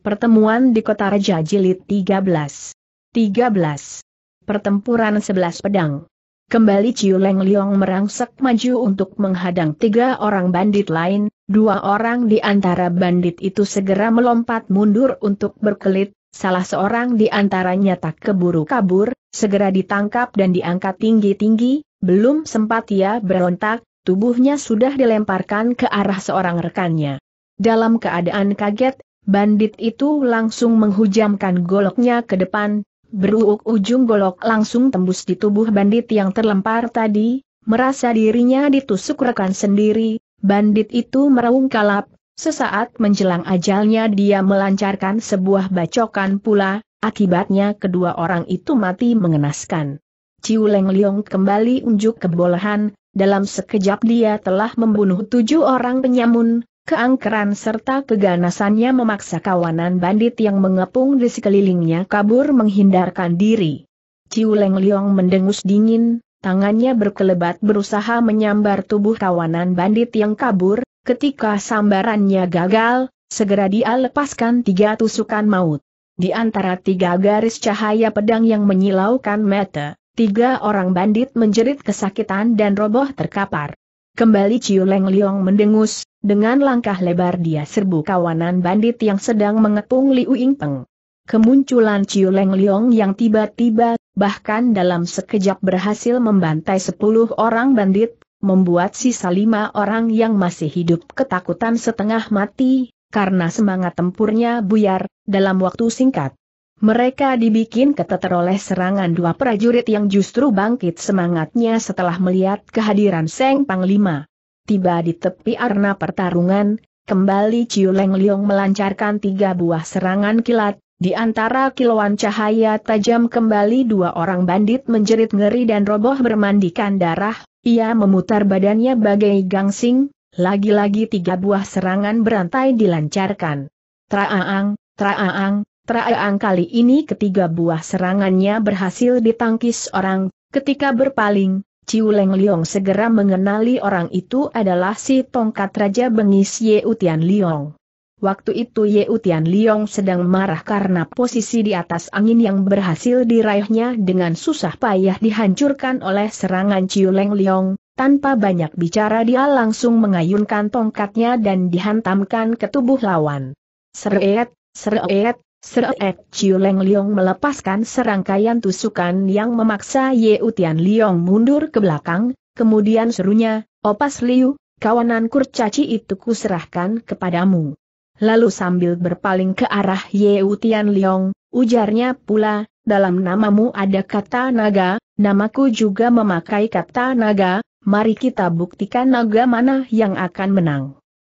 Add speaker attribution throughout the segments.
Speaker 1: Pertemuan di Kota Raja Jilid 13. 13. Pertempuran Sebelas pedang. Kembali Ciu Leng Liong merangsek maju untuk menghadang tiga orang bandit lain, dua orang di antara bandit itu segera melompat mundur untuk berkelit, salah seorang di antaranya tak keburu kabur, segera ditangkap dan diangkat tinggi-tinggi, belum sempat ia berontak, tubuhnya sudah dilemparkan ke arah seorang rekannya. Dalam keadaan kaget, Bandit itu langsung menghujamkan goloknya ke depan, beruuk ujung golok langsung tembus di tubuh bandit yang terlempar tadi, merasa dirinya ditusuk rekan sendiri, bandit itu meraung kalap, sesaat menjelang ajalnya dia melancarkan sebuah bacokan pula, akibatnya kedua orang itu mati mengenaskan. Ciu Leng Leong kembali unjuk kebolehan, dalam sekejap dia telah membunuh tujuh orang penyamun, keangkeran serta keganasannya memaksa kawanan bandit yang mengepung di sekelilingnya kabur menghindarkan diri. Ciuleng Liong mendengus dingin, tangannya berkelebat berusaha menyambar tubuh kawanan bandit yang kabur, ketika sambarannya gagal, segera dia lepaskan tiga tusukan maut. Di antara tiga garis cahaya pedang yang menyilaukan mata, tiga orang bandit menjerit kesakitan dan roboh terkapar. Kembali Ciu Leng Liong mendengus, dengan langkah lebar dia serbu kawanan bandit yang sedang mengepung Liu Ying Peng. Kemunculan Ciu Leng Liong yang tiba-tiba, bahkan dalam sekejap berhasil membantai sepuluh orang bandit, membuat sisa lima orang yang masih hidup ketakutan setengah mati, karena semangat tempurnya buyar, dalam waktu singkat. Mereka dibikin keteter oleh serangan dua prajurit yang justru bangkit semangatnya setelah melihat kehadiran Seng Panglima. Tiba di tepi arena pertarungan, kembali Ciu Leng Leong melancarkan tiga buah serangan kilat, di antara kiloan cahaya tajam kembali dua orang bandit menjerit ngeri dan roboh bermandikan darah, ia memutar badannya bagai gangsing, lagi-lagi tiga buah serangan berantai dilancarkan. Traaang, traaang, Teraang kali ini ketiga buah serangannya berhasil ditangkis orang, ketika berpaling, Ciu Leng Liong segera mengenali orang itu adalah si tongkat Raja Bengis Ye Utian Liong. Waktu itu Ye Utian Liong sedang marah karena posisi di atas angin yang berhasil diraihnya dengan susah payah dihancurkan oleh serangan Ciu Leng Liong. Tanpa banyak bicara dia langsung mengayunkan tongkatnya dan dihantamkan ke tubuh lawan. Seret, seret, Seret Chiu Leng Liong melepaskan serangkaian tusukan yang memaksa Ye Utian Liong mundur ke belakang, kemudian serunya, Opas Liu, kawanan kurcaci itu kuserahkan kepadamu. Lalu sambil berpaling ke arah Ye Utian Liong, ujarnya pula, dalam namamu ada kata naga, namaku juga memakai kata naga, mari kita buktikan naga mana yang akan menang.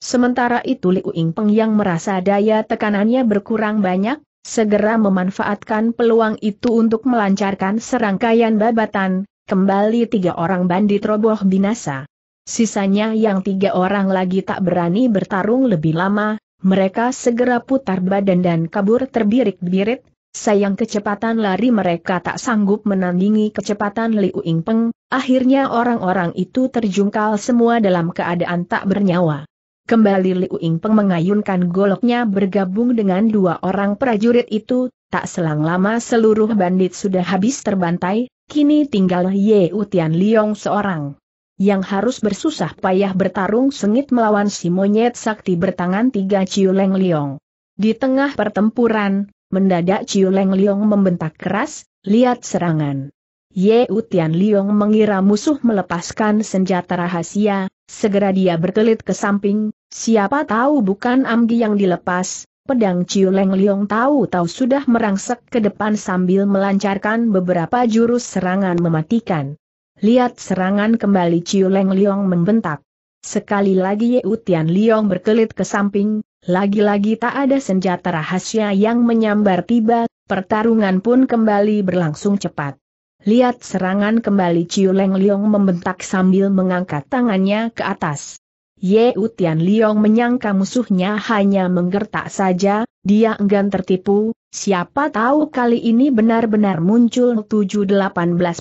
Speaker 1: Sementara itu Liu Yingpeng yang merasa daya tekanannya berkurang banyak, segera memanfaatkan peluang itu untuk melancarkan serangkaian babatan, kembali tiga orang bandit roboh binasa. Sisanya yang tiga orang lagi tak berani bertarung lebih lama, mereka segera putar badan dan kabur terbirik birit Sayang kecepatan lari mereka tak sanggup menandingi kecepatan Liu Yingpeng, akhirnya orang-orang itu terjungkal semua dalam keadaan tak bernyawa. Kembali Liu Yingpeng mengayunkan goloknya bergabung dengan dua orang prajurit itu, tak selang lama seluruh bandit sudah habis terbantai, kini tinggal Ye Utian Liong seorang. Yang harus bersusah payah bertarung sengit melawan si monyet sakti bertangan tiga Ciuleng Liong. Di tengah pertempuran, mendadak Ciuleng Liong membentak keras, lihat serangan. Ye Utian Liong mengira musuh melepaskan senjata rahasia, segera dia berkelit ke samping, siapa tahu bukan Amgi yang dilepas, pedang Ciu Leng Liong tahu-tahu sudah merangsek ke depan sambil melancarkan beberapa jurus serangan mematikan. Lihat serangan kembali Ciu Leng Liong membentak. Sekali lagi Ye Utian Liong berkelit ke samping, lagi-lagi tak ada senjata rahasia yang menyambar tiba, pertarungan pun kembali berlangsung cepat. Lihat serangan kembali Ciu Leng Liong membentak sambil mengangkat tangannya ke atas. Ye Utian Liong menyangka musuhnya hanya menggertak saja, dia enggan tertipu, siapa tahu kali ini benar-benar muncul 7-18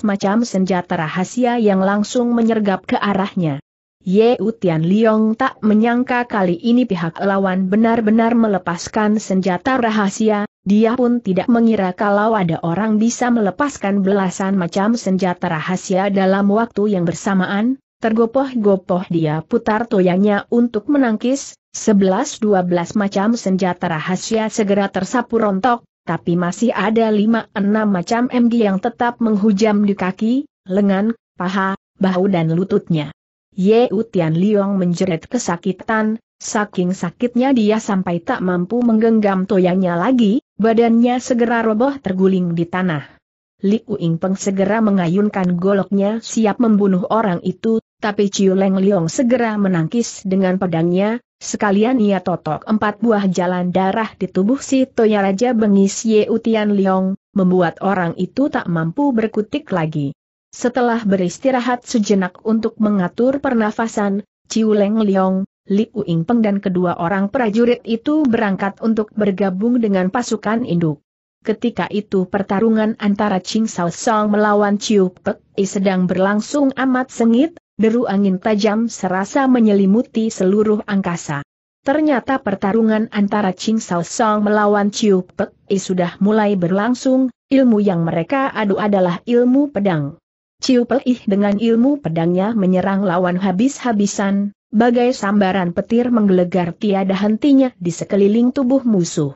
Speaker 1: macam senjata rahasia yang langsung menyergap ke arahnya. Ye Utian Liong tak menyangka kali ini pihak lawan benar-benar melepaskan senjata rahasia, dia pun tidak mengira kalau ada orang bisa melepaskan belasan macam senjata rahasia dalam waktu yang bersamaan, tergopoh-gopoh dia putar toyanya untuk menangkis, 11-12 macam senjata rahasia segera tersapu rontok, tapi masih ada 5-6 macam MG yang tetap menghujam di kaki, lengan, paha, bahu dan lututnya. Ye Utian Liong menjerit kesakitan, saking sakitnya dia sampai tak mampu menggenggam toyanya lagi, badannya segera roboh terguling di tanah. Li Uing Peng segera mengayunkan goloknya siap membunuh orang itu, tapi Ciu Leng Liong segera menangkis dengan pedangnya, sekalian ia totok empat buah jalan darah di tubuh si Toya Raja Bengis Ye Utian Liong, membuat orang itu tak mampu berkutik lagi. Setelah beristirahat sejenak untuk mengatur pernafasan, Ciu Leng Liong, Li Peng dan kedua orang prajurit itu berangkat untuk bergabung dengan pasukan induk. Ketika itu pertarungan antara Ching Sao Song melawan Ciu Pek I sedang berlangsung amat sengit, deru angin tajam serasa menyelimuti seluruh angkasa. Ternyata pertarungan antara Ching Sao Song melawan Ciu Pek I sudah mulai berlangsung, ilmu yang mereka adu adalah ilmu pedang. Ciu Pelih dengan ilmu pedangnya menyerang lawan habis-habisan, bagai sambaran petir menggelegar tiada hentinya di sekeliling tubuh musuh.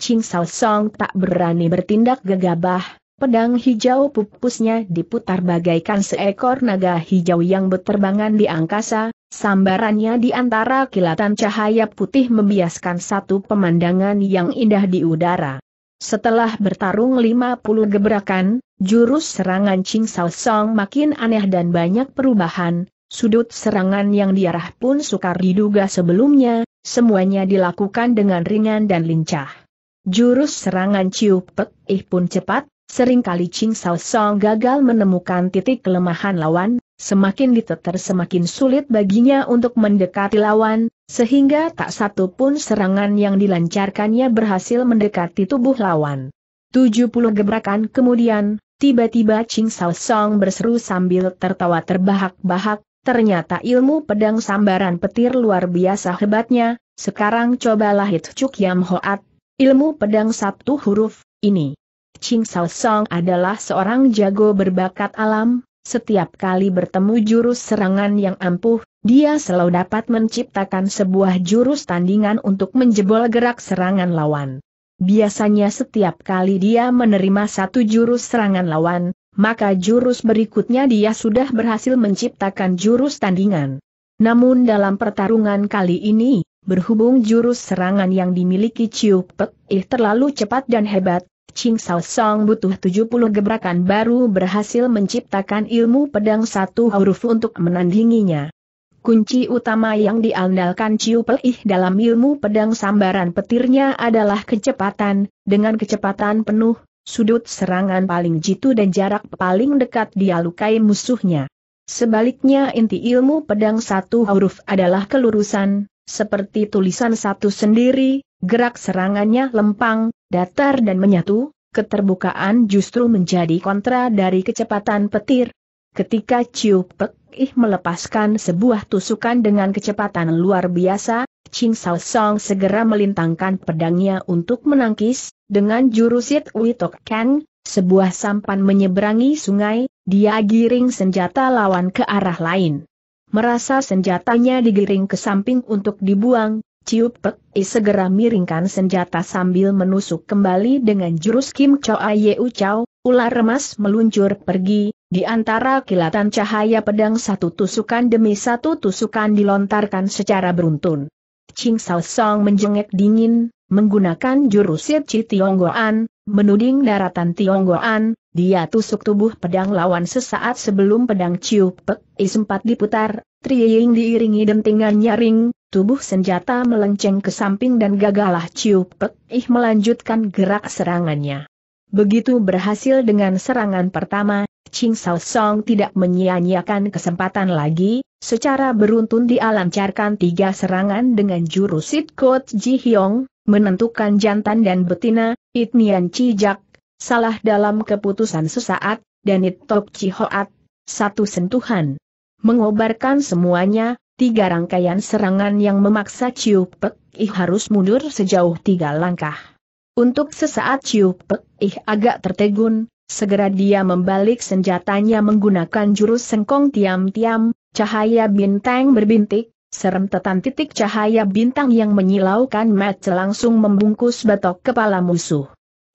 Speaker 1: Ching Sao Song tak berani bertindak gegabah, Pedang hijau pupusnya diputar bagaikan seekor naga hijau yang berterbangan di angkasa, sambarannya di antara kilatan cahaya putih membiaskan satu pemandangan yang indah di udara. Setelah bertarung 50 gebrakan, jurus serangan Ching Sao Song makin aneh dan banyak perubahan, sudut serangan yang diarah pun sukar diduga sebelumnya, semuanya dilakukan dengan ringan dan lincah. Jurus serangan Ciu Pek Ih pun cepat, Seringkali Ching Sao Song gagal menemukan titik kelemahan lawan, semakin diteter semakin sulit baginya untuk mendekati lawan, sehingga tak satu pun serangan yang dilancarkannya berhasil mendekati tubuh lawan. 70 gebrakan kemudian, tiba-tiba Ching Sao Song berseru sambil tertawa terbahak-bahak, ternyata ilmu pedang sambaran petir luar biasa hebatnya, sekarang cobalah Hit Chuk Yam Hoat, ilmu pedang Sabtu huruf, ini. Ching Sao Song adalah seorang jago berbakat alam, setiap kali bertemu jurus serangan yang ampuh, dia selalu dapat menciptakan sebuah jurus tandingan untuk menjebol gerak serangan lawan. Biasanya setiap kali dia menerima satu jurus serangan lawan, maka jurus berikutnya dia sudah berhasil menciptakan jurus tandingan. Namun dalam pertarungan kali ini, berhubung jurus serangan yang dimiliki Ciu Pek Ih terlalu cepat dan hebat, Ching Sao Song butuh 70 gebrakan baru berhasil menciptakan ilmu pedang satu huruf untuk menandinginya. Kunci utama yang diandalkan Chiu Pelih dalam ilmu pedang sambaran petirnya adalah kecepatan, dengan kecepatan penuh, sudut serangan paling jitu dan jarak paling dekat dialukai musuhnya. Sebaliknya inti ilmu pedang satu huruf adalah kelurusan, seperti tulisan satu sendiri, gerak serangannya lempang, datar dan menyatu, keterbukaan justru menjadi kontra dari kecepatan petir. Ketika Chiu Pek Ih melepaskan sebuah tusukan dengan kecepatan luar biasa, Ching Sao Song segera melintangkan pedangnya untuk menangkis, dengan jurusit Witok Kang, sebuah sampan menyeberangi sungai, dia giring senjata lawan ke arah lain. Merasa senjatanya digiring ke samping untuk dibuang, Ciup Pek I segera miringkan senjata sambil menusuk kembali dengan jurus Kim Chao Yeu Chow, ular remas meluncur pergi, di antara kilatan cahaya pedang satu tusukan demi satu tusukan dilontarkan secara beruntun. Ching Sao Song menjengek dingin, menggunakan jurus Ci Tionggoan, menuding daratan Tionggoan, dia tusuk tubuh pedang lawan sesaat sebelum pedang Ciup Pek I sempat diputar, Triying diiringi dentingan nyaring, tubuh senjata melenceng ke samping dan gagalah Ciu Pek Ih melanjutkan gerak serangannya. Begitu berhasil dengan serangan pertama, Ching Sao Song tidak menyia-nyiakan kesempatan lagi, secara beruntun dialancarkan tiga serangan dengan jurus Sit Kot Ji Hyong, menentukan jantan dan betina, It Nian Jak, salah dalam keputusan sesaat, dan It Tok Chi Hoat, satu sentuhan. Mengobarkan semuanya, tiga rangkaian serangan yang memaksa Ciu Pek Ih harus mundur sejauh tiga langkah. Untuk sesaat Ciu Pek Ih agak tertegun, segera dia membalik senjatanya menggunakan jurus sengkong tiam-tiam, cahaya bintang berbintik, serem tetan titik cahaya bintang yang menyilaukan mata langsung membungkus batok kepala musuh.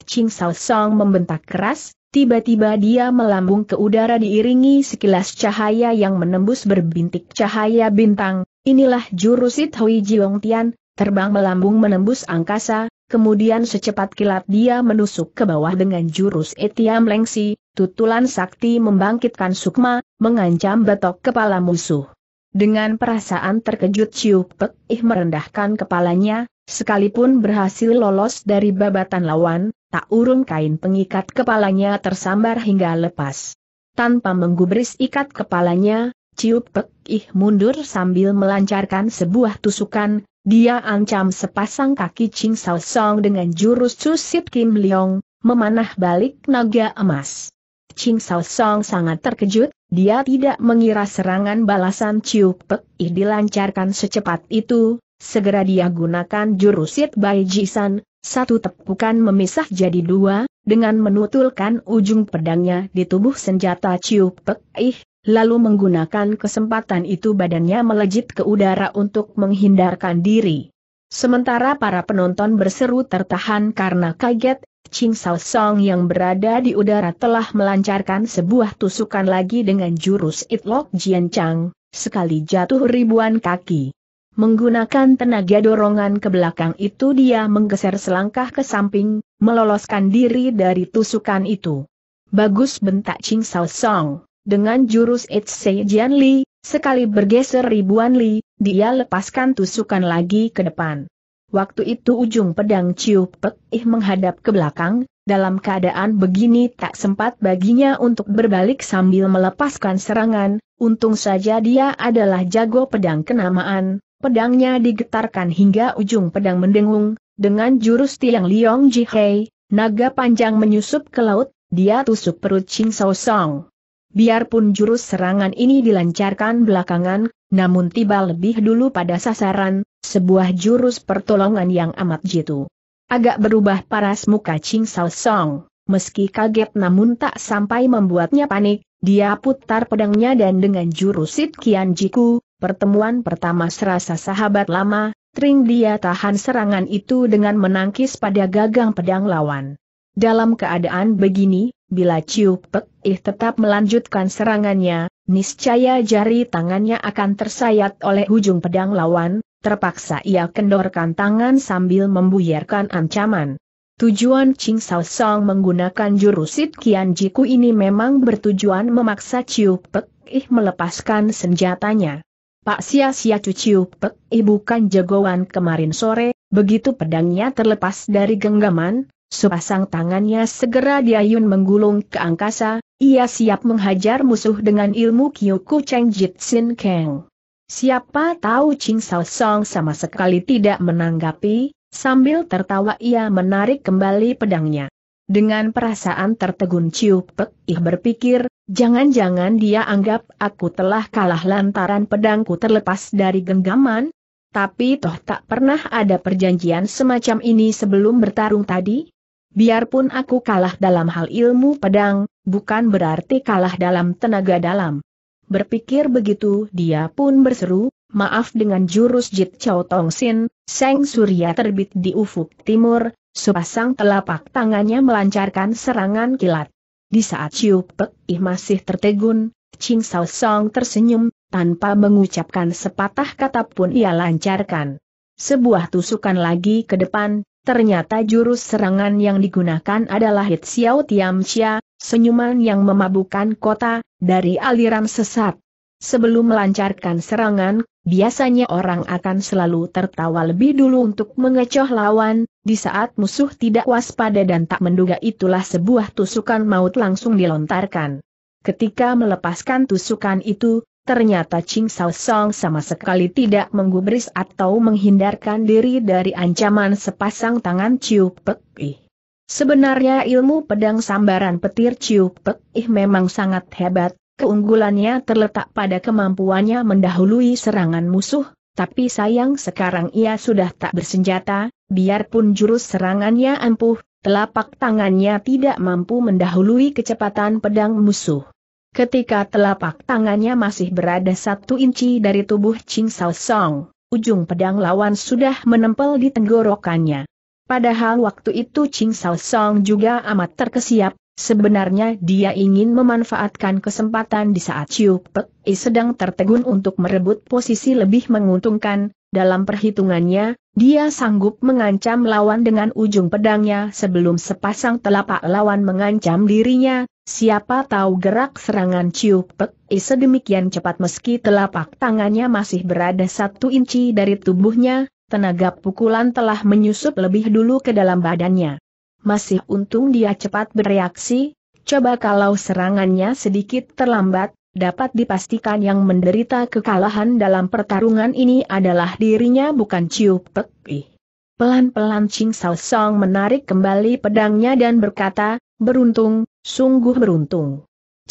Speaker 1: Ching Sao Song membentak keras, Tiba-tiba dia melambung ke udara diiringi sekilas cahaya yang menembus berbintik cahaya bintang, inilah jurusit Hui Jiong Tian, terbang melambung menembus angkasa, kemudian secepat kilat dia menusuk ke bawah dengan jurus Etiam Lengsi, tutulan sakti membangkitkan sukma, mengancam batok kepala musuh. Dengan perasaan terkejut Ciu Pek Ih merendahkan kepalanya, sekalipun berhasil lolos dari babatan lawan, tak urung kain pengikat kepalanya tersambar hingga lepas. Tanpa menggubris ikat kepalanya, Ciu Pek Ih mundur sambil melancarkan sebuah tusukan, dia ancam sepasang kaki Ching Sao Song dengan jurus Susit Kim Leong, memanah balik naga emas. Ching Sao Song sangat terkejut, dia tidak mengira serangan balasan Ciu Pek Ih dilancarkan secepat itu, segera dia gunakan jurusit Sit Bai Jisan, satu tepukan memisah jadi dua, dengan menutulkan ujung pedangnya di tubuh senjata Ciu Pek Ih, lalu menggunakan kesempatan itu badannya melejit ke udara untuk menghindarkan diri. Sementara para penonton berseru tertahan karena kaget, Ching Sao Song yang berada di udara telah melancarkan sebuah tusukan lagi dengan jurus It Lok Jian Chang, sekali jatuh ribuan kaki. Menggunakan tenaga dorongan ke belakang itu dia menggeser selangkah ke samping, meloloskan diri dari tusukan itu. Bagus bentak Ching Sao Song. Dengan jurus Itsei Jian Li, sekali bergeser ribuan li, dia lepaskan tusukan lagi ke depan. Waktu itu ujung pedang Chiu Pek Ih menghadap ke belakang, dalam keadaan begini tak sempat baginya untuk berbalik sambil melepaskan serangan, untung saja dia adalah jago pedang kenamaan, Pedangnya digetarkan hingga ujung pedang mendengung, dengan jurus tiang Liong Jihei, naga panjang menyusup ke laut, dia tusuk perut Ching Sao Song. Biarpun jurus serangan ini dilancarkan belakangan, namun tiba lebih dulu pada sasaran, sebuah jurus pertolongan yang amat jitu. Agak berubah paras muka Ching Sao Song, meski kaget namun tak sampai membuatnya panik, dia putar pedangnya dan dengan jurus Sit Kian Jiku, Pertemuan pertama serasa sahabat lama, Tring dia tahan serangan itu dengan menangkis pada gagang pedang lawan. Dalam keadaan begini, bila Ciu Pek Ih tetap melanjutkan serangannya, niscaya jari tangannya akan tersayat oleh ujung pedang lawan, terpaksa ia kendorkan tangan sambil membuyarkan ancaman. Tujuan Ching Sao Song menggunakan jurusit Kian Jiku ini memang bertujuan memaksa Ciu Pek Ih melepaskan senjatanya. Pak sia-sia cuciu pek, ibu eh, kan jagoan kemarin sore, begitu pedangnya terlepas dari genggaman, sepasang tangannya segera diayun menggulung ke angkasa, ia siap menghajar musuh dengan ilmu Kyoku Cheng Jitsin Kang. Siapa tahu Ching Sao Song sama sekali tidak menanggapi, sambil tertawa ia menarik kembali pedangnya. Dengan perasaan tertegun Ciu Pek Ih berpikir, jangan-jangan dia anggap aku telah kalah lantaran pedangku terlepas dari genggaman? Tapi toh tak pernah ada perjanjian semacam ini sebelum bertarung tadi? Biarpun aku kalah dalam hal ilmu pedang, bukan berarti kalah dalam tenaga dalam. Berpikir begitu dia pun berseru, maaf dengan jurus Jit Chow Tong Sin, Seng Surya terbit di ufuk timur, sepasang telapak tangannya melancarkan serangan kilat. Di saat Chiu Pek Ih masih tertegun, Ching Sao Song tersenyum, tanpa mengucapkan sepatah kata pun ia lancarkan. Sebuah tusukan lagi ke depan, ternyata jurus serangan yang digunakan adalah Hit Xiao Tiam Xia, senyuman yang memabukkan kota, dari aliran sesat. Sebelum melancarkan serangan, biasanya orang akan selalu tertawa lebih dulu untuk mengecoh lawan, di saat musuh tidak waspada dan tak menduga itulah sebuah tusukan maut langsung dilontarkan. Ketika melepaskan tusukan itu, ternyata Ching Sao Song sama sekali tidak menggubris atau menghindarkan diri dari ancaman sepasang tangan Chiu Pek Ih. Sebenarnya ilmu pedang sambaran petir Chiu Pek Ih memang sangat hebat, keunggulannya terletak pada kemampuannya mendahului serangan musuh, tapi sayang sekarang ia sudah tak bersenjata, biarpun jurus serangannya ampuh, telapak tangannya tidak mampu mendahului kecepatan pedang musuh. Ketika telapak tangannya masih berada satu inci dari tubuh Ching Sao Song, ujung pedang lawan sudah menempel di tenggorokannya. Padahal waktu itu Ching Sao Song juga amat terkesiap, Sebenarnya dia ingin memanfaatkan kesempatan di saat Chiu Pek sedang tertegun untuk merebut posisi lebih menguntungkan, dalam perhitungannya, dia sanggup mengancam lawan dengan ujung pedangnya sebelum sepasang telapak lawan mengancam dirinya, siapa tahu gerak serangan Chiu Pek sedemikian cepat meski telapak tangannya masih berada satu inci dari tubuhnya, tenaga pukulan telah menyusup lebih dulu ke dalam badannya masih untung dia cepat bereaksi, coba kalau serangannya sedikit terlambat, dapat dipastikan yang menderita kekalahan dalam pertarungan ini adalah dirinya bukan Ciu Pek Pelan-pelan Ching Sao Song menarik kembali pedangnya dan berkata, beruntung, sungguh beruntung.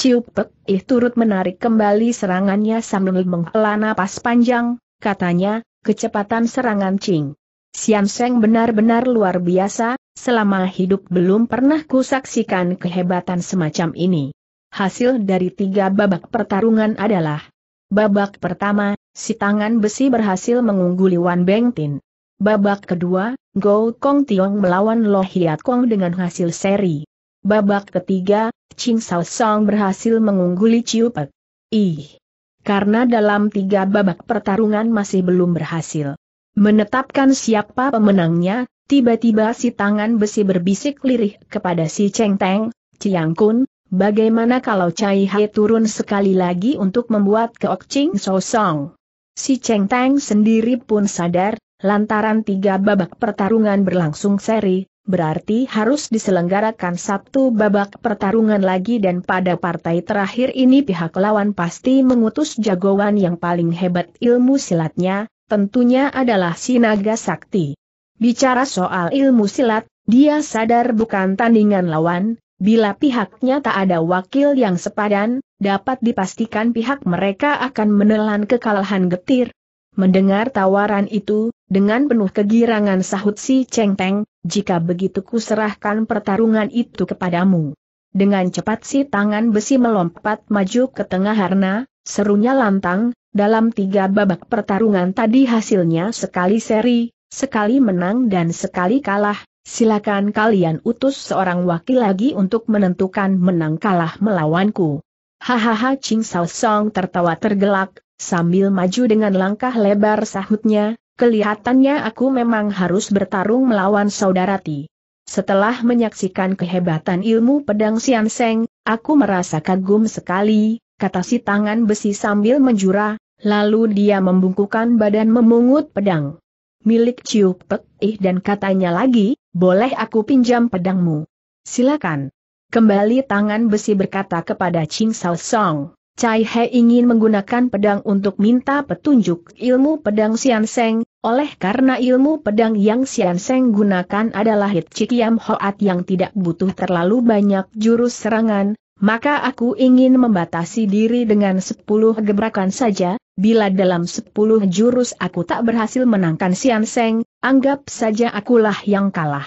Speaker 1: Ciu Pek Ih turut menarik kembali serangannya sambil menghela napas panjang, katanya, kecepatan serangan Ching. Sian Seng benar-benar luar biasa, Selama hidup belum pernah kusaksikan kehebatan semacam ini. Hasil dari tiga babak pertarungan adalah Babak pertama, si tangan besi berhasil mengungguli Wan Bengtin. Babak kedua, Go Kong Tiong melawan Lo Hiat Kong dengan hasil seri. Babak ketiga, Ching Sao Song berhasil mengungguli Chiu Pek. Ih! Karena dalam tiga babak pertarungan masih belum berhasil menetapkan siapa pemenangnya, Tiba-tiba si tangan besi berbisik lirih kepada si Cheng Teng, Ciang Kun, bagaimana kalau Cai Hai turun sekali lagi untuk membuat keok Ching So Song? Si Cheng Teng sendiri pun sadar, lantaran tiga babak pertarungan berlangsung seri, berarti harus diselenggarakan satu babak pertarungan lagi dan pada partai terakhir ini pihak lawan pasti mengutus jagoan yang paling hebat ilmu silatnya, tentunya adalah si naga sakti. Bicara soal ilmu silat, dia sadar bukan tandingan lawan, bila pihaknya tak ada wakil yang sepadan, dapat dipastikan pihak mereka akan menelan kekalahan getir. Mendengar tawaran itu, dengan penuh kegirangan sahut si Cheng Teng, jika begitu kuserahkan pertarungan itu kepadamu. Dengan cepat si tangan besi melompat maju ke tengah harna, serunya lantang, dalam tiga babak pertarungan tadi hasilnya sekali seri, Sekali menang dan sekali kalah, silakan kalian utus seorang wakil lagi untuk menentukan menang kalah melawanku. Hahaha Ching Sao Song tertawa tergelak, sambil maju dengan langkah lebar sahutnya, kelihatannya aku memang harus bertarung melawan saudarati. Setelah menyaksikan kehebatan ilmu pedang Sian Seng, aku merasa kagum sekali, kata si tangan besi sambil menjura, lalu dia membungkukan badan memungut pedang milik Ciu Pek Ih eh, dan katanya lagi, boleh aku pinjam pedangmu? Silakan. Kembali tangan besi berkata kepada Ching Sao Song, Cai He ingin menggunakan pedang untuk minta petunjuk ilmu pedang Sian Seng, oleh karena ilmu pedang yang Sian Seng gunakan adalah Hit Chikiam Hoat yang tidak butuh terlalu banyak jurus serangan, maka aku ingin membatasi diri dengan sepuluh gebrakan saja, Bila dalam sepuluh jurus aku tak berhasil menangkan Sian Seng, anggap saja akulah yang kalah.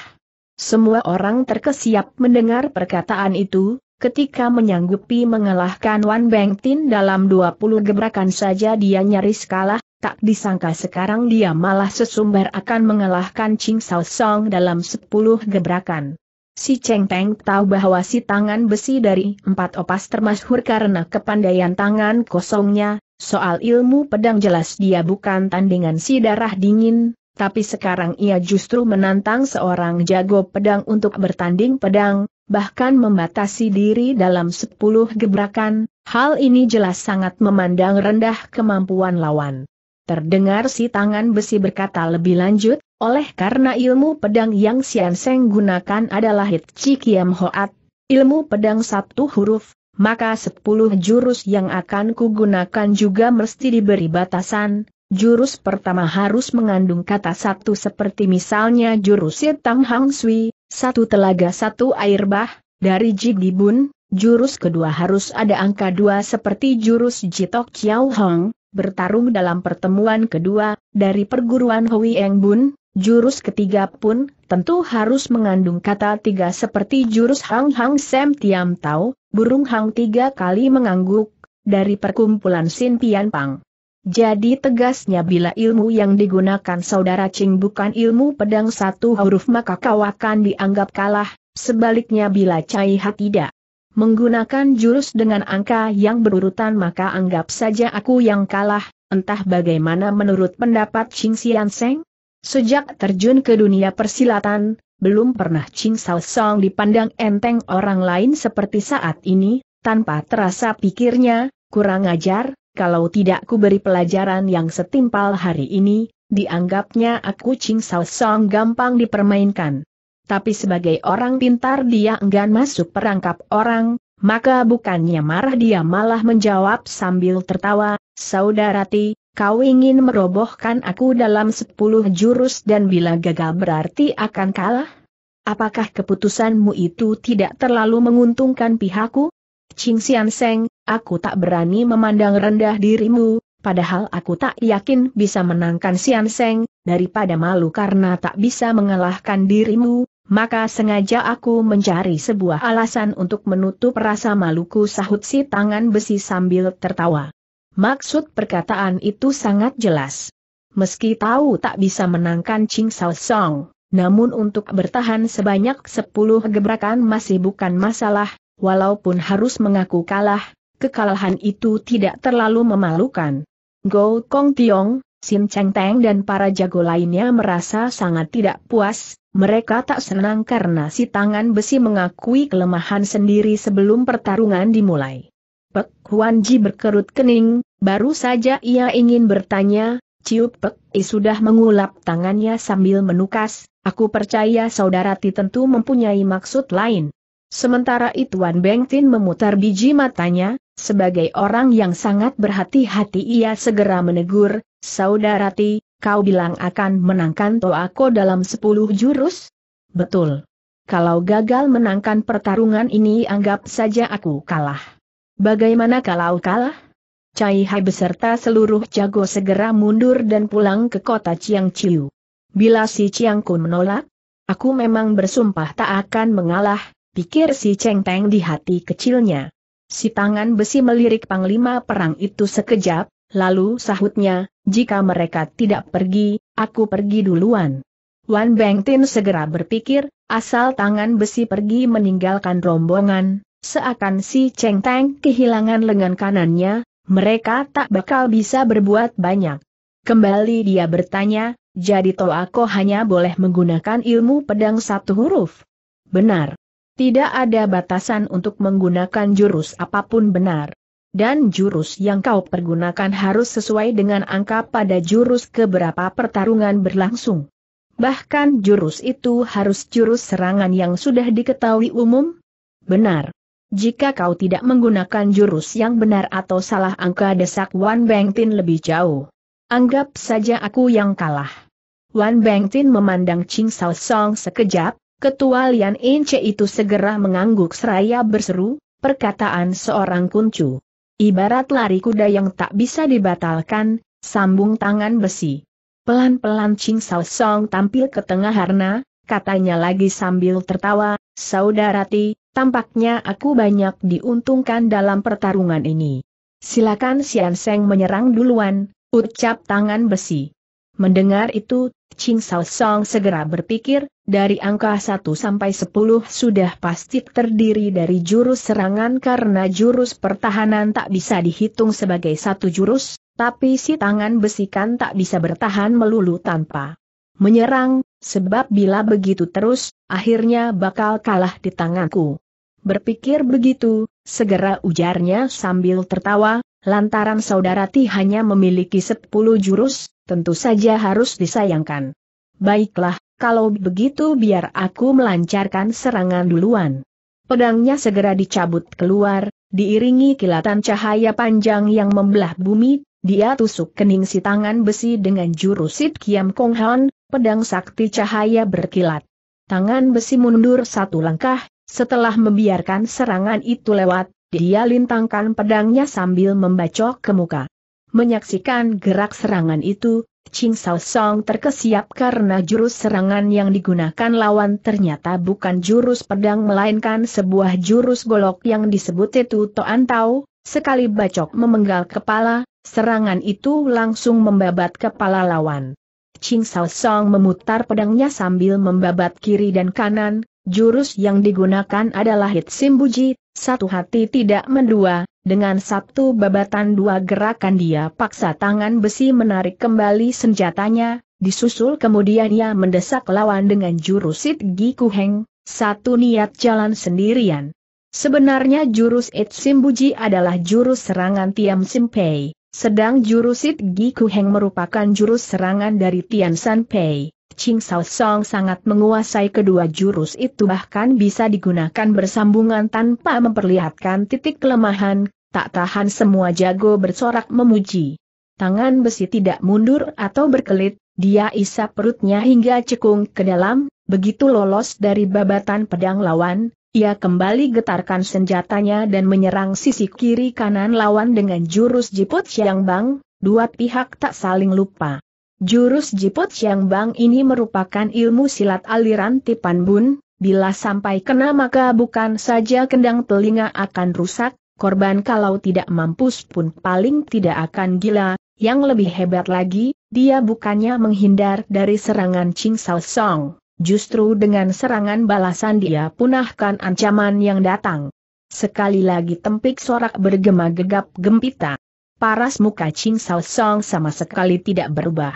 Speaker 1: Semua orang terkesiap mendengar perkataan itu, ketika menyanggupi mengalahkan Wan Tin dalam dua puluh gebrakan saja dia nyaris kalah, tak disangka sekarang dia malah sesumbar akan mengalahkan Ching Sao Song dalam sepuluh gebrakan. Si Cheng Peng tahu bahwa si tangan besi dari empat opas termasyhur karena kepandaian tangan kosongnya, soal ilmu pedang jelas dia bukan tandingan si darah dingin, tapi sekarang ia justru menantang seorang jago pedang untuk bertanding pedang, bahkan membatasi diri dalam sepuluh gebrakan, hal ini jelas sangat memandang rendah kemampuan lawan. Terdengar si tangan besi berkata lebih lanjut, oleh karena ilmu pedang yang Sian Seng gunakan adalah Hit Chi Kiam Hoat, ilmu pedang satu huruf, maka sepuluh jurus yang akan kugunakan juga mesti diberi batasan. Jurus pertama harus mengandung kata satu seperti misalnya jurus Tang Hang Sui, satu telaga satu air bah, dari Jigibun, jurus kedua harus ada angka dua seperti jurus Jitok Chiao Hong, bertarung dalam pertemuan kedua, dari perguruan Hui Eng Bun, Jurus ketiga pun, tentu harus mengandung kata tiga seperti jurus Hang Hang Sem Tiam Tau, burung Hang tiga kali mengangguk, dari perkumpulan Sin Pian Pang. Jadi tegasnya bila ilmu yang digunakan saudara Ching bukan ilmu pedang satu huruf maka kau akan dianggap kalah, sebaliknya bila Cai Ha tidak menggunakan jurus dengan angka yang berurutan maka anggap saja aku yang kalah, entah bagaimana menurut pendapat Ching Sian Seng? Sejak terjun ke dunia persilatan, belum pernah Ching Sao Song dipandang enteng orang lain seperti saat ini, tanpa terasa pikirnya, kurang ajar, kalau tidak ku beri pelajaran yang setimpal hari ini, dianggapnya aku Ching Sao Song gampang dipermainkan. Tapi sebagai orang pintar dia enggan masuk perangkap orang, maka bukannya marah dia malah menjawab sambil tertawa, Saudara Kau ingin merobohkan aku dalam sepuluh jurus dan bila gagal berarti akan kalah? Apakah keputusanmu itu tidak terlalu menguntungkan pihakku? Ching Sian Seng, aku tak berani memandang rendah dirimu, padahal aku tak yakin bisa menangkan Sian Seng, daripada malu karena tak bisa mengalahkan dirimu, maka sengaja aku mencari sebuah alasan untuk menutup rasa maluku sahut si tangan besi sambil tertawa. Maksud perkataan itu sangat jelas. Meski tahu tak bisa menangkan Ching Sao Song, namun untuk bertahan sebanyak 10 gebrakan masih bukan masalah, walaupun harus mengaku kalah, kekalahan itu tidak terlalu memalukan. Go Kong Tiong, Sim Cheng Teng dan para jago lainnya merasa sangat tidak puas, mereka tak senang karena si tangan besi mengakui kelemahan sendiri sebelum pertarungan dimulai. Pek Huan Ji berkerut kening, baru saja ia ingin bertanya, Ciup Pek I sudah mengulap tangannya sambil menukas, aku percaya saudara Ti tentu mempunyai maksud lain. Sementara itu Wan Bengtin memutar biji matanya, sebagai orang yang sangat berhati-hati ia segera menegur, Saudara Ti, kau bilang akan menangkan Toako dalam sepuluh jurus? Betul. Kalau gagal menangkan pertarungan ini anggap saja aku kalah. Bagaimana kalau kalah? Cai Hai beserta seluruh jago segera mundur dan pulang ke kota Chiang Chiu. Bila si Chiang Kun menolak, aku memang bersumpah tak akan mengalah, pikir si Cheng Teng di hati kecilnya. Si tangan besi melirik panglima perang itu sekejap, lalu sahutnya, jika mereka tidak pergi, aku pergi duluan. Wan Beng Tin segera berpikir, asal tangan besi pergi meninggalkan rombongan, Seakan si Cheng Teng kehilangan lengan kanannya, mereka tak bakal bisa berbuat banyak. Kembali dia bertanya, jadi toh aku hanya boleh menggunakan ilmu pedang satu huruf? Benar. Tidak ada batasan untuk menggunakan jurus apapun benar. Dan jurus yang kau pergunakan harus sesuai dengan angka pada jurus keberapa pertarungan berlangsung. Bahkan jurus itu harus jurus serangan yang sudah diketahui umum? Benar. Jika kau tidak menggunakan jurus yang benar atau salah angka desak Wan Tin lebih jauh. Anggap saja aku yang kalah. Wan Tin memandang Ching Sao Song sekejap, ketua Lian Ince itu segera mengangguk seraya berseru, perkataan seorang kuncu. Ibarat lari kuda yang tak bisa dibatalkan, sambung tangan besi. Pelan-pelan Ching Sao Song tampil ke tengah harna, katanya lagi sambil tertawa, Saudarati, Tampaknya aku banyak diuntungkan dalam pertarungan ini. Silakan Sian Seng menyerang duluan, ucap tangan besi. Mendengar itu, Ching Sao Song segera berpikir, dari angka 1 sampai 10 sudah pasti terdiri dari jurus serangan karena jurus pertahanan tak bisa dihitung sebagai satu jurus, tapi si tangan besikan tak bisa bertahan melulu tanpa menyerang, sebab bila begitu terus, akhirnya bakal kalah di tanganku. Berpikir begitu, segera ujarnya sambil tertawa, lantaran saudara Ti hanya memiliki sepuluh jurus, tentu saja harus disayangkan. Baiklah, kalau begitu biar aku melancarkan serangan duluan. Pedangnya segera dicabut keluar, diiringi kilatan cahaya panjang yang membelah bumi, dia tusuk kening si tangan besi dengan jurus Sit Kiam Kong Han, pedang sakti cahaya berkilat. Tangan besi mundur satu langkah, setelah membiarkan serangan itu lewat, dia lintangkan pedangnya sambil membacok ke muka. Menyaksikan gerak serangan itu, Ching Sao Song terkesiap karena jurus serangan yang digunakan lawan ternyata bukan jurus pedang melainkan sebuah jurus golok yang disebut itu Toan Tau, sekali bacok memenggal kepala, serangan itu langsung membabat kepala lawan. Ching Sao Song memutar pedangnya sambil membabat kiri dan kanan, jurus yang digunakan adalah Hit Simbuji, satu hati tidak mendua, dengan satu babatan dua gerakan dia paksa tangan besi menarik kembali senjatanya, disusul kemudian ia mendesak lawan dengan jurus Hit Gi satu niat jalan sendirian. Sebenarnya jurus Hit Simbuji adalah jurus serangan Tiam Simpei. Sedang jurusit It Gi merupakan jurus serangan dari Tian San Pei. Ching Sao Song sangat menguasai kedua jurus itu bahkan bisa digunakan bersambungan tanpa memperlihatkan titik kelemahan, tak tahan semua jago bersorak memuji. Tangan besi tidak mundur atau berkelit, dia isap perutnya hingga cekung ke dalam, begitu lolos dari babatan pedang lawan, ia kembali getarkan senjatanya dan menyerang sisi kiri kanan lawan dengan jurus jiput siang Bang, dua pihak tak saling lupa. Jurus jiput siang Bang ini merupakan ilmu silat aliran Tipan Bun, bila sampai kena maka bukan saja kendang telinga akan rusak, korban kalau tidak mampus pun paling tidak akan gila, yang lebih hebat lagi, dia bukannya menghindar dari serangan Ching Sao Song Justru dengan serangan balasan dia punahkan ancaman yang datang. Sekali lagi tempik sorak bergema gegap gempita. Paras muka Ching Sao Song sama sekali tidak berubah.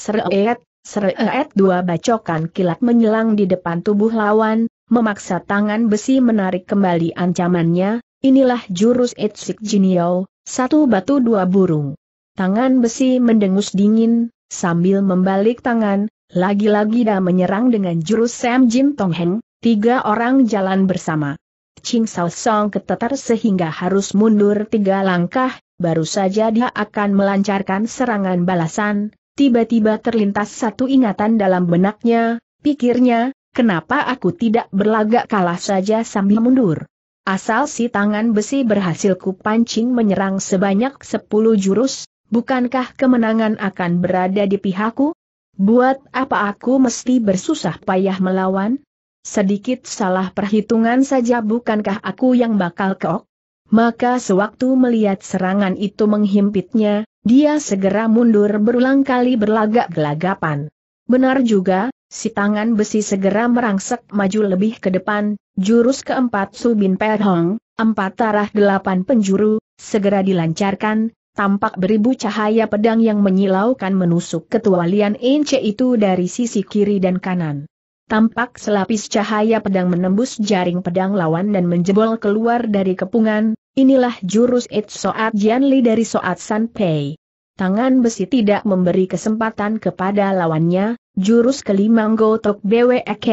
Speaker 1: Sereet, sereet dua bacokan kilat menyelang di depan tubuh lawan, memaksa tangan besi menarik kembali ancamannya, inilah jurus Etsik Jinio, satu batu dua burung. Tangan besi mendengus dingin, sambil membalik tangan, lagi-lagi dia menyerang dengan jurus Sam Jin Tong Heng, tiga orang jalan bersama. Ching Sao Song ketetar sehingga harus mundur tiga langkah, baru saja dia akan melancarkan serangan balasan, tiba-tiba terlintas satu ingatan dalam benaknya, pikirnya, kenapa aku tidak berlagak kalah saja sambil mundur. Asal si tangan besi berhasil kupancing menyerang sebanyak sepuluh jurus, bukankah kemenangan akan berada di pihakku? Buat apa aku mesti bersusah payah melawan? Sedikit salah perhitungan saja bukankah aku yang bakal keok? Maka sewaktu melihat serangan itu menghimpitnya, dia segera mundur berulang kali berlagak gelagapan. Benar juga, si tangan besi segera merangsek maju lebih ke depan, jurus keempat Subin Perhong, empat arah delapan penjuru, segera dilancarkan, tampak beribu cahaya pedang yang menyilaukan menusuk ketua Lian itu dari sisi kiri dan kanan. Tampak selapis cahaya pedang menembus jaring pedang lawan dan menjebol keluar dari kepungan, inilah jurus It Soat Jianli dari Soat San Pei. Tangan besi tidak memberi kesempatan kepada lawannya, jurus kelima Ngotok BWE BWEK,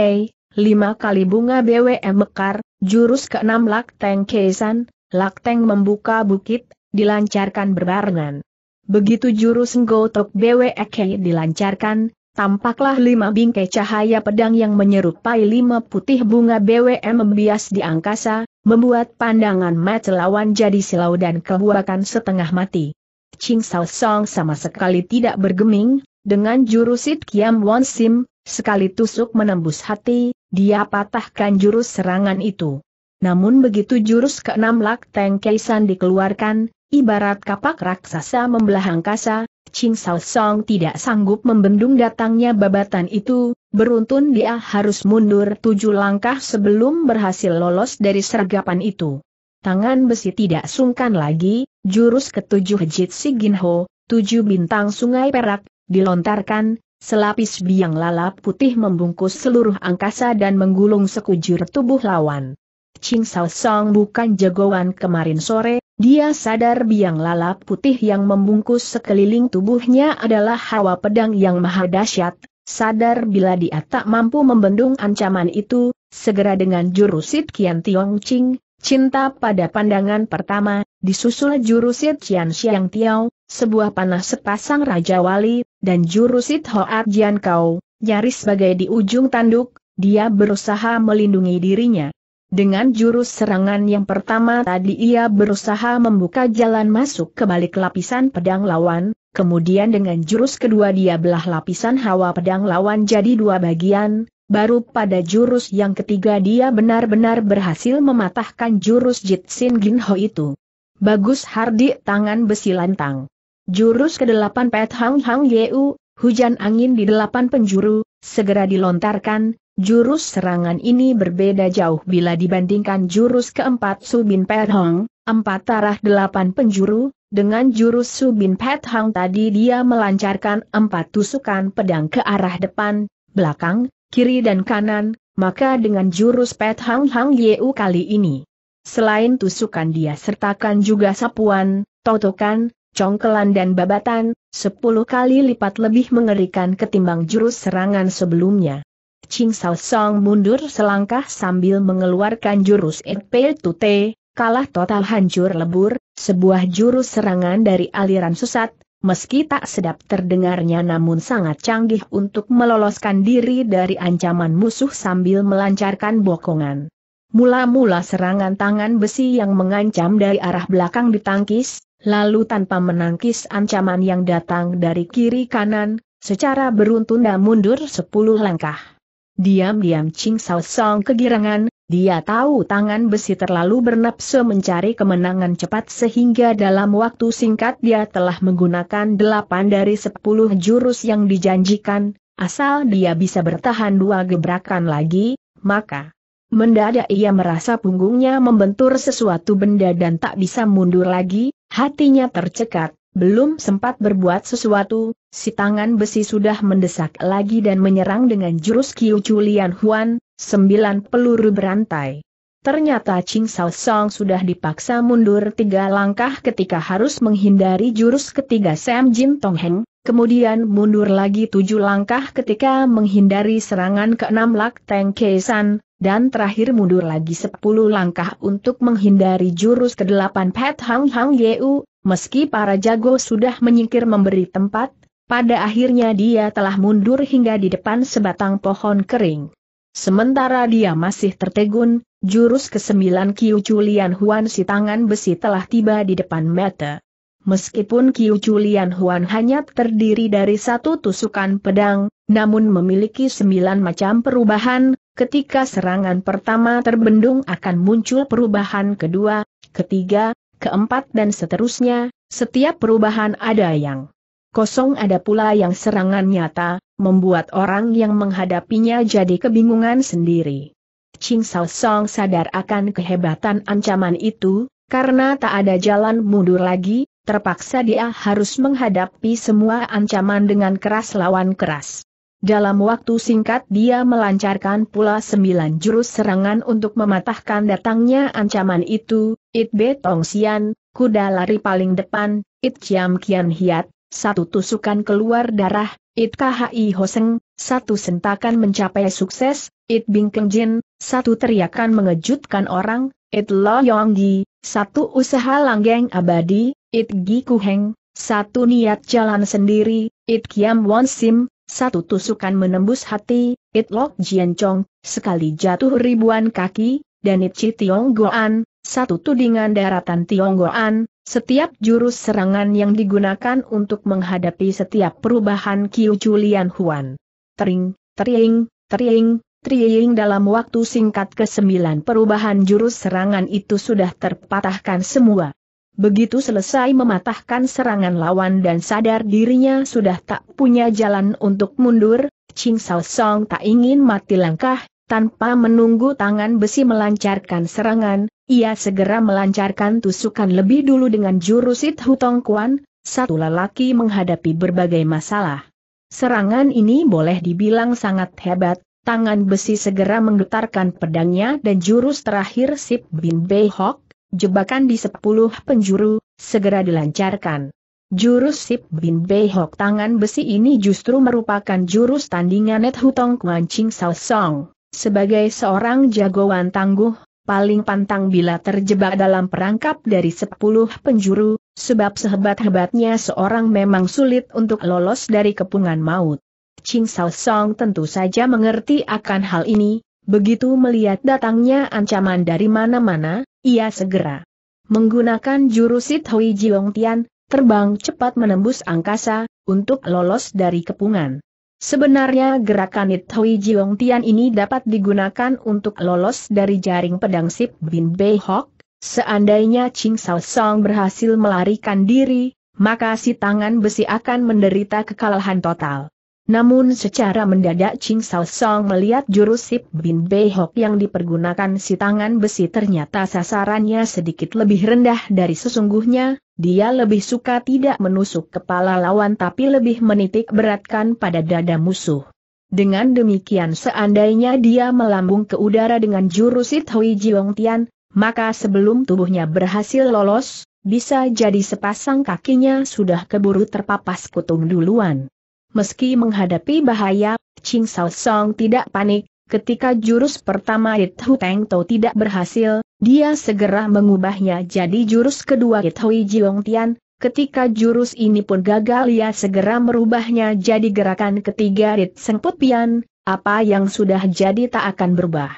Speaker 1: lima kali bunga BWE Mekar, jurus keenam Lakteng Kesan, Lakteng membuka bukit, dilancarkan berbarengan. Begitu jurus Nggotok BWK dilancarkan, tampaklah lima bingkai cahaya pedang yang menyerupai lima putih bunga BWM membias di angkasa, membuat pandangan mata lawan jadi silau dan kebuakan setengah mati. Ching Sao Song sama sekali tidak bergeming, dengan jurus It Kiam Won Sim, sekali tusuk menembus hati, dia patahkan jurus serangan itu. Namun begitu jurus keenam Lak Teng dikeluarkan, Ibarat kapak raksasa membelah angkasa, Ching Sao Song tidak sanggup membendung datangnya babatan itu, beruntun dia harus mundur tujuh langkah sebelum berhasil lolos dari sergapan itu. Tangan besi tidak sungkan lagi, jurus ketujuh Jitsi Ginho, tujuh bintang sungai perak, dilontarkan, selapis biang lalap putih membungkus seluruh angkasa dan menggulung sekujur tubuh lawan. Ching Sao Song bukan jagoan kemarin sore, dia sadar biang lalap putih yang membungkus sekeliling tubuhnya adalah hawa pedang yang maha dahsyat. Sadar bila dia tak mampu membendung ancaman itu, segera dengan jurusit Kian Tiong Ching, cinta pada pandangan pertama, disusul jurusit Cian Xiang Tiao, sebuah panah sepasang Raja Wali, dan jurusit Hoat Jian Kau, nyaris sebagai di ujung tanduk, dia berusaha melindungi dirinya. Dengan jurus serangan yang pertama tadi ia berusaha membuka jalan masuk ke balik lapisan pedang lawan, kemudian dengan jurus kedua dia belah lapisan hawa pedang lawan jadi dua bagian, baru pada jurus yang ketiga dia benar-benar berhasil mematahkan jurus Jitsin Ginho itu. Bagus Hardi tangan besi lantang. Jurus ke-8 Pet Hang Hang Yeu, hujan angin di delapan penjuru, segera dilontarkan, Jurus serangan ini berbeda jauh bila dibandingkan jurus keempat Subin Pet Hong, empat arah delapan penjuru, dengan jurus Subin Pet Hong tadi dia melancarkan empat tusukan pedang ke arah depan, belakang, kiri dan kanan, maka dengan jurus Pet Hang Hang Yeu kali ini. Selain tusukan dia sertakan juga sapuan, totokan, congkelan dan babatan, sepuluh kali lipat lebih mengerikan ketimbang jurus serangan sebelumnya. Ching Sao Song mundur selangkah sambil mengeluarkan jurus Ekpe Tute, kalah total hancur lebur, sebuah jurus serangan dari aliran susat, meski tak sedap terdengarnya namun sangat canggih untuk meloloskan diri dari ancaman musuh sambil melancarkan bokongan. Mula-mula serangan tangan besi yang mengancam dari arah belakang ditangkis, lalu tanpa menangkis ancaman yang datang dari kiri kanan, secara beruntun dan mundur sepuluh langkah. Diam-diam Ching Sao Song kegirangan, dia tahu tangan besi terlalu bernapsu mencari kemenangan cepat sehingga dalam waktu singkat dia telah menggunakan delapan dari sepuluh jurus yang dijanjikan, asal dia bisa bertahan dua gebrakan lagi, maka mendadak ia merasa punggungnya membentur sesuatu benda dan tak bisa mundur lagi, hatinya tercekat, belum sempat berbuat sesuatu, si tangan besi sudah mendesak lagi dan menyerang dengan jurus kiu chulian Huan, sembilan peluru berantai. Ternyata Ching Sao Song sudah dipaksa mundur tiga langkah ketika harus menghindari jurus ketiga Sam Jin Tong Heng, kemudian mundur lagi tujuh langkah ketika menghindari serangan keenam Lak Teng San, dan terakhir mundur lagi sepuluh langkah untuk menghindari jurus kedelapan Pet Hang Hang Yeu, Meski para jago sudah menyingkir memberi tempat, pada akhirnya dia telah mundur hingga di depan sebatang pohon kering. Sementara dia masih tertegun, jurus kesembilan Kiu Chulian Huan si tangan besi telah tiba di depan mata. Meskipun Kiu Chulian Huan hanya terdiri dari satu tusukan pedang, namun memiliki sembilan macam perubahan, ketika serangan pertama terbendung akan muncul perubahan kedua, ketiga, keempat dan seterusnya, setiap perubahan ada yang kosong ada pula yang serangan nyata, membuat orang yang menghadapinya jadi kebingungan sendiri. Ching Sao Song sadar akan kehebatan ancaman itu, karena tak ada jalan mundur lagi, terpaksa dia harus menghadapi semua ancaman dengan keras lawan keras. Dalam waktu singkat dia melancarkan pula sembilan jurus serangan untuk mematahkan datangnya ancaman itu, It Be Tong Sian, kuda lari paling depan, It Chiam Kian Hiat, satu tusukan keluar darah, It KHI Hoseng, satu sentakan mencapai sukses, It Bing Keng Jin, satu teriakan mengejutkan orang, It Lo Yong Gi, satu usaha langgeng abadi, It Gi Kuheng, satu niat jalan sendiri, It Kiam Won Sim, satu tusukan menembus hati, It Lok Jian Chong, sekali jatuh ribuan kaki, dan It Chi Tiong Goan, satu tudingan daratan Tiong Goan, setiap jurus serangan yang digunakan untuk menghadapi setiap perubahan Kiu Julian Huan. Tering, tering, tering, Triing dalam waktu singkat ke-9 perubahan jurus serangan itu sudah terpatahkan semua. Begitu selesai mematahkan serangan lawan dan sadar dirinya sudah tak punya jalan untuk mundur, Ching Sao Song tak ingin mati langkah, tanpa menunggu tangan besi melancarkan serangan, ia segera melancarkan tusukan lebih dulu dengan jurusit Hutong Kuan, satu lelaki menghadapi berbagai masalah. Serangan ini boleh dibilang sangat hebat, tangan besi segera menggetarkan pedangnya dan jurus terakhir Sip Bin Bei Hok, jebakan di sepuluh penjuru, segera dilancarkan. Jurus Sip Bin Behok tangan besi ini justru merupakan jurus tandingan Net Hutong Kuan Ching Sao Song. Sebagai seorang jagoan tangguh, paling pantang bila terjebak dalam perangkap dari sepuluh penjuru, sebab sehebat-hebatnya seorang memang sulit untuk lolos dari kepungan maut. Ching Sao Song tentu saja mengerti akan hal ini, begitu melihat datangnya ancaman dari mana-mana, ia segera menggunakan jurusit Hui Jiong Tian, terbang cepat menembus angkasa, untuk lolos dari kepungan. Sebenarnya gerakan Hui Jiong Tian ini dapat digunakan untuk lolos dari jaring pedang Sip Bin Bei Hok. Seandainya Ching Sao Song berhasil melarikan diri, maka si tangan besi akan menderita kekalahan total. Namun secara mendadak Ching Sao Song melihat jurus Sip Bin Behok yang dipergunakan si tangan besi ternyata sasarannya sedikit lebih rendah dari sesungguhnya, dia lebih suka tidak menusuk kepala lawan tapi lebih menitik beratkan pada dada musuh. Dengan demikian seandainya dia melambung ke udara dengan jurus Hui Jiong Tian, maka sebelum tubuhnya berhasil lolos, bisa jadi sepasang kakinya sudah keburu terpapas kutung duluan. Meski menghadapi bahaya, Ching Sao Song tidak panik, ketika jurus pertama It Hu Teng Tau tidak berhasil, dia segera mengubahnya jadi jurus kedua It Hui Jiong Tian, ketika jurus ini pun gagal ia segera merubahnya jadi gerakan ketiga It Seng Put Pian, apa yang sudah jadi tak akan berubah.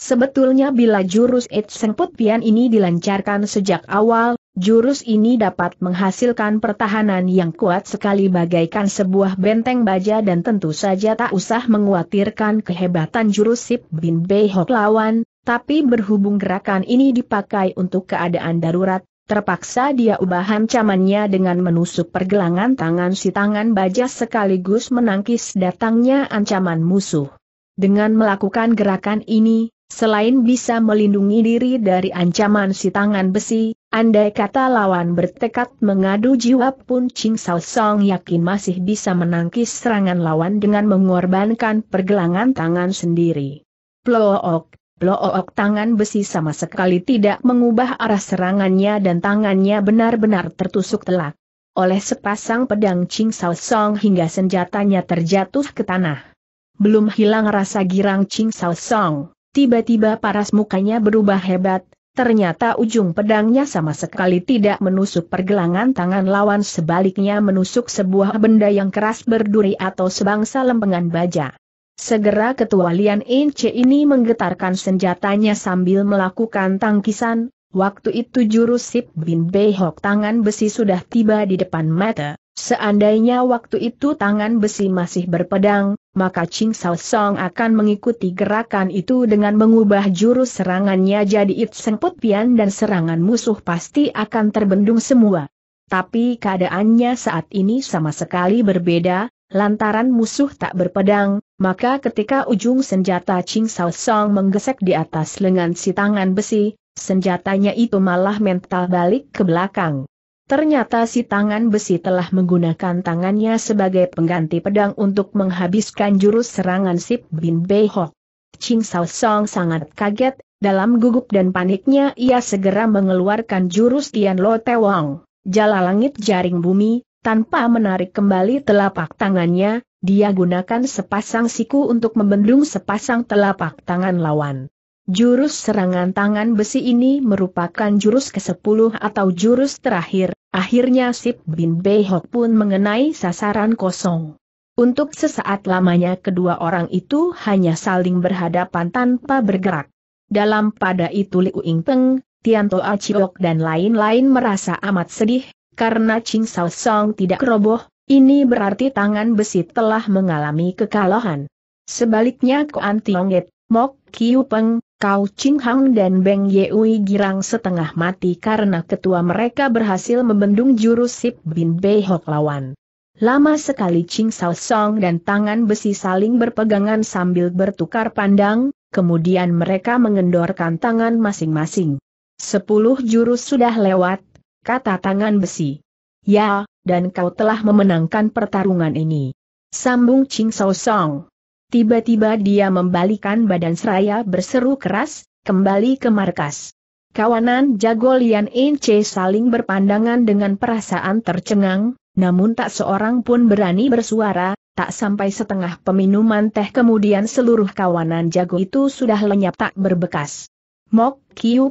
Speaker 1: Sebetulnya bila jurus It Seng Put Pian ini dilancarkan sejak awal, Jurus ini dapat menghasilkan pertahanan yang kuat sekali bagaikan sebuah benteng baja dan tentu saja tak usah menguatirkan kehebatan jurus Sip Bin Behok lawan, tapi berhubung gerakan ini dipakai untuk keadaan darurat, terpaksa dia ubah hancamannya dengan menusuk pergelangan tangan si tangan baja sekaligus menangkis datangnya ancaman musuh. Dengan melakukan gerakan ini, Selain bisa melindungi diri dari ancaman si tangan besi, andai kata lawan bertekad mengadu jiwa pun Ching Sao Song yakin masih bisa menangkis serangan lawan dengan mengorbankan pergelangan tangan sendiri. Plook, plook tangan besi sama sekali tidak mengubah arah serangannya dan tangannya benar-benar tertusuk telak. Oleh sepasang pedang Ching Sao Song hingga senjatanya terjatuh ke tanah. Belum hilang rasa girang Ching Sao Song Tiba-tiba paras mukanya berubah hebat, ternyata ujung pedangnya sama sekali tidak menusuk pergelangan tangan lawan sebaliknya menusuk sebuah benda yang keras berduri atau sebangsa lempengan baja. Segera ketua Lian Ince ini menggetarkan senjatanya sambil melakukan tangkisan, waktu itu jurus Sip Bin Behok tangan besi sudah tiba di depan mata. Seandainya waktu itu tangan besi masih berpedang, maka Ching Sao Song akan mengikuti gerakan itu dengan mengubah jurus serangannya jadi It Seng Put Pian dan serangan musuh pasti akan terbendung semua. Tapi keadaannya saat ini sama sekali berbeda, lantaran musuh tak berpedang, maka ketika ujung senjata Ching Sao Song menggesek di atas lengan si tangan besi, senjatanya itu malah mental balik ke belakang. Ternyata si tangan besi telah menggunakan tangannya sebagai pengganti pedang untuk menghabiskan jurus serangan Sip Bin Bei Hok. Ching Sao Song sangat kaget, dalam gugup dan paniknya ia segera mengeluarkan jurus Tian Lo Te Wang, jala langit jaring bumi, tanpa menarik kembali telapak tangannya, dia gunakan sepasang siku untuk membendung sepasang telapak tangan lawan. Jurus serangan tangan besi ini merupakan jurus ke-10 atau jurus terakhir, akhirnya Sip Bin Behok pun mengenai sasaran kosong. Untuk sesaat lamanya kedua orang itu hanya saling berhadapan tanpa bergerak. Dalam pada itu Liu Ing Peng, Tianto Aciok dan lain-lain merasa amat sedih, karena Ching Sao Song tidak roboh, ini berarti tangan besi telah mengalami kekalahan. Sebaliknya Koan Tiongit, Mok Kiu Peng, Kau Ching Hang dan Beng Yeui girang setengah mati karena ketua mereka berhasil membendung jurus Sip Bin Bei Hok lawan. Lama sekali Ching Sao Song dan tangan besi saling berpegangan sambil bertukar pandang, kemudian mereka mengendorkan tangan masing-masing. Sepuluh jurus sudah lewat, kata tangan besi. Ya, dan kau telah memenangkan pertarungan ini. Sambung Ching Sao Song. Tiba-tiba dia membalikan badan seraya berseru keras, kembali ke markas. Kawanan jago Lian Ince saling berpandangan dengan perasaan tercengang, namun tak seorang pun berani bersuara, tak sampai setengah peminuman teh kemudian seluruh kawanan jago itu sudah lenyap tak berbekas. Mok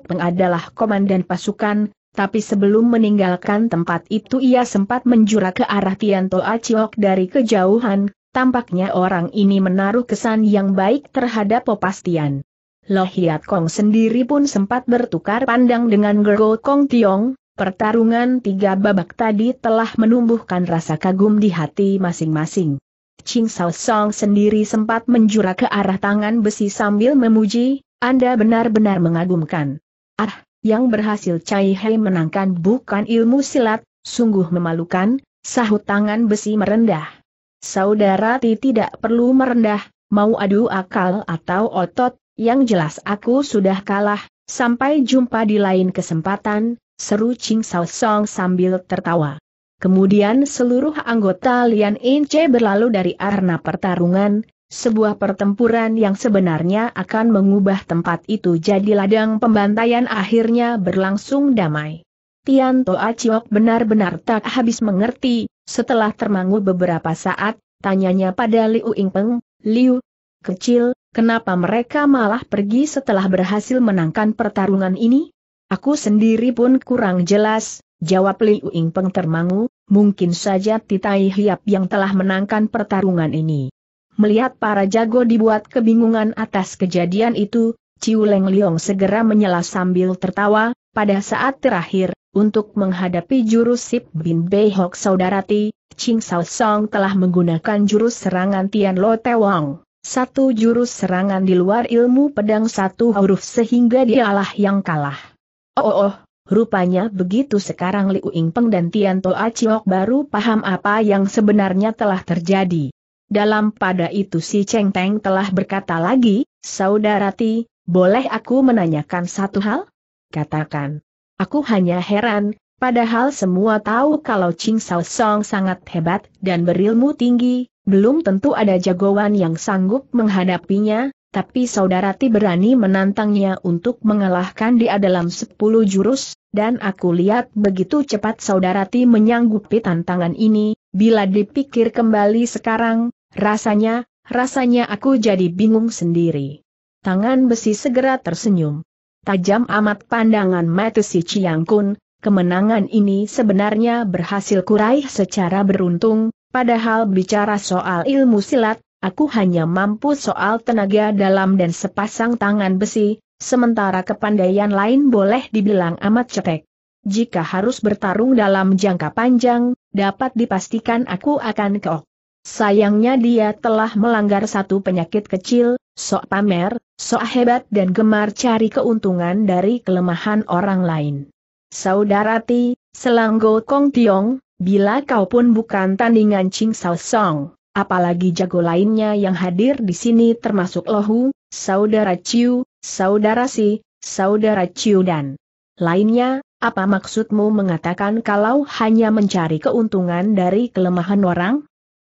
Speaker 1: Peng adalah komandan pasukan, tapi sebelum meninggalkan tempat itu ia sempat menjura ke arah Tianto Aciok dari kejauhan, Tampaknya orang ini menaruh kesan yang baik terhadap Popastian. Loh Hiat Kong sendiri pun sempat bertukar pandang dengan Gergo Kong Tiong, pertarungan tiga babak tadi telah menumbuhkan rasa kagum di hati masing-masing. Ching Sao Song sendiri sempat menjura ke arah tangan besi sambil memuji, Anda benar-benar mengagumkan. Ah, yang berhasil Chai Hei menangkan bukan ilmu silat, sungguh memalukan, sahut tangan besi merendah. Saudara Ti tidak perlu merendah, mau adu akal atau otot, yang jelas aku sudah kalah, sampai jumpa di lain kesempatan, seru Ching Sao Song sambil tertawa. Kemudian seluruh anggota Lian Ince berlalu dari arena pertarungan, sebuah pertempuran yang sebenarnya akan mengubah tempat itu jadi ladang pembantaian akhirnya berlangsung damai. Tian Tianto Aciok benar-benar tak habis mengerti, setelah termangu beberapa saat, tanyanya pada Liu Ingpeng, Liu, kecil, kenapa mereka malah pergi setelah berhasil menangkan pertarungan ini? Aku sendiri pun kurang jelas, jawab Liu Ingpeng termangu, mungkin saja Titai Hiap yang telah menangkan pertarungan ini. Melihat para jago dibuat kebingungan atas kejadian itu, Ciu Leng Leong segera menyela sambil tertawa, pada saat terakhir, untuk menghadapi jurus Sip Bin Bei Saudarati, Ching Sao Song telah menggunakan jurus serangan Tian Lo Te Wang. Satu jurus serangan di luar ilmu pedang satu huruf sehingga dialah yang kalah. Oh, oh, oh rupanya begitu sekarang Liu Ingpeng dan Tian Toa Chiok baru paham apa yang sebenarnya telah terjadi. Dalam pada itu si Cheng Teng telah berkata lagi, Saudarati, boleh aku menanyakan satu hal? Katakan. Aku hanya heran, padahal semua tahu kalau Ching Sao Song sangat hebat dan berilmu tinggi, belum tentu ada jagoan yang sanggup menghadapinya, tapi saudara Ti berani menantangnya untuk mengalahkan dia dalam sepuluh jurus, dan aku lihat begitu cepat saudara Ti menyanggupi tantangan ini, bila dipikir kembali sekarang, rasanya, rasanya aku jadi bingung sendiri. Tangan besi segera tersenyum. Tajam amat pandangan mata si Chiang Kun, kemenangan ini sebenarnya berhasil kuraih secara beruntung, padahal bicara soal ilmu silat, aku hanya mampu soal tenaga dalam dan sepasang tangan besi, sementara kepandaian lain boleh dibilang amat cetek. Jika harus bertarung dalam jangka panjang, dapat dipastikan aku akan keok. Sayangnya dia telah melanggar satu penyakit kecil, sok pamer, sok hebat dan gemar cari keuntungan dari kelemahan orang lain. Saudarati, Selanggo Kong Tiong, bila kau pun bukan tandingan Ching Sao Song, apalagi jago lainnya yang hadir di sini termasuk Lohu, Saudara Chiu, Saudara Si, Saudara Chiu dan lainnya, apa maksudmu mengatakan kalau hanya mencari keuntungan dari kelemahan orang?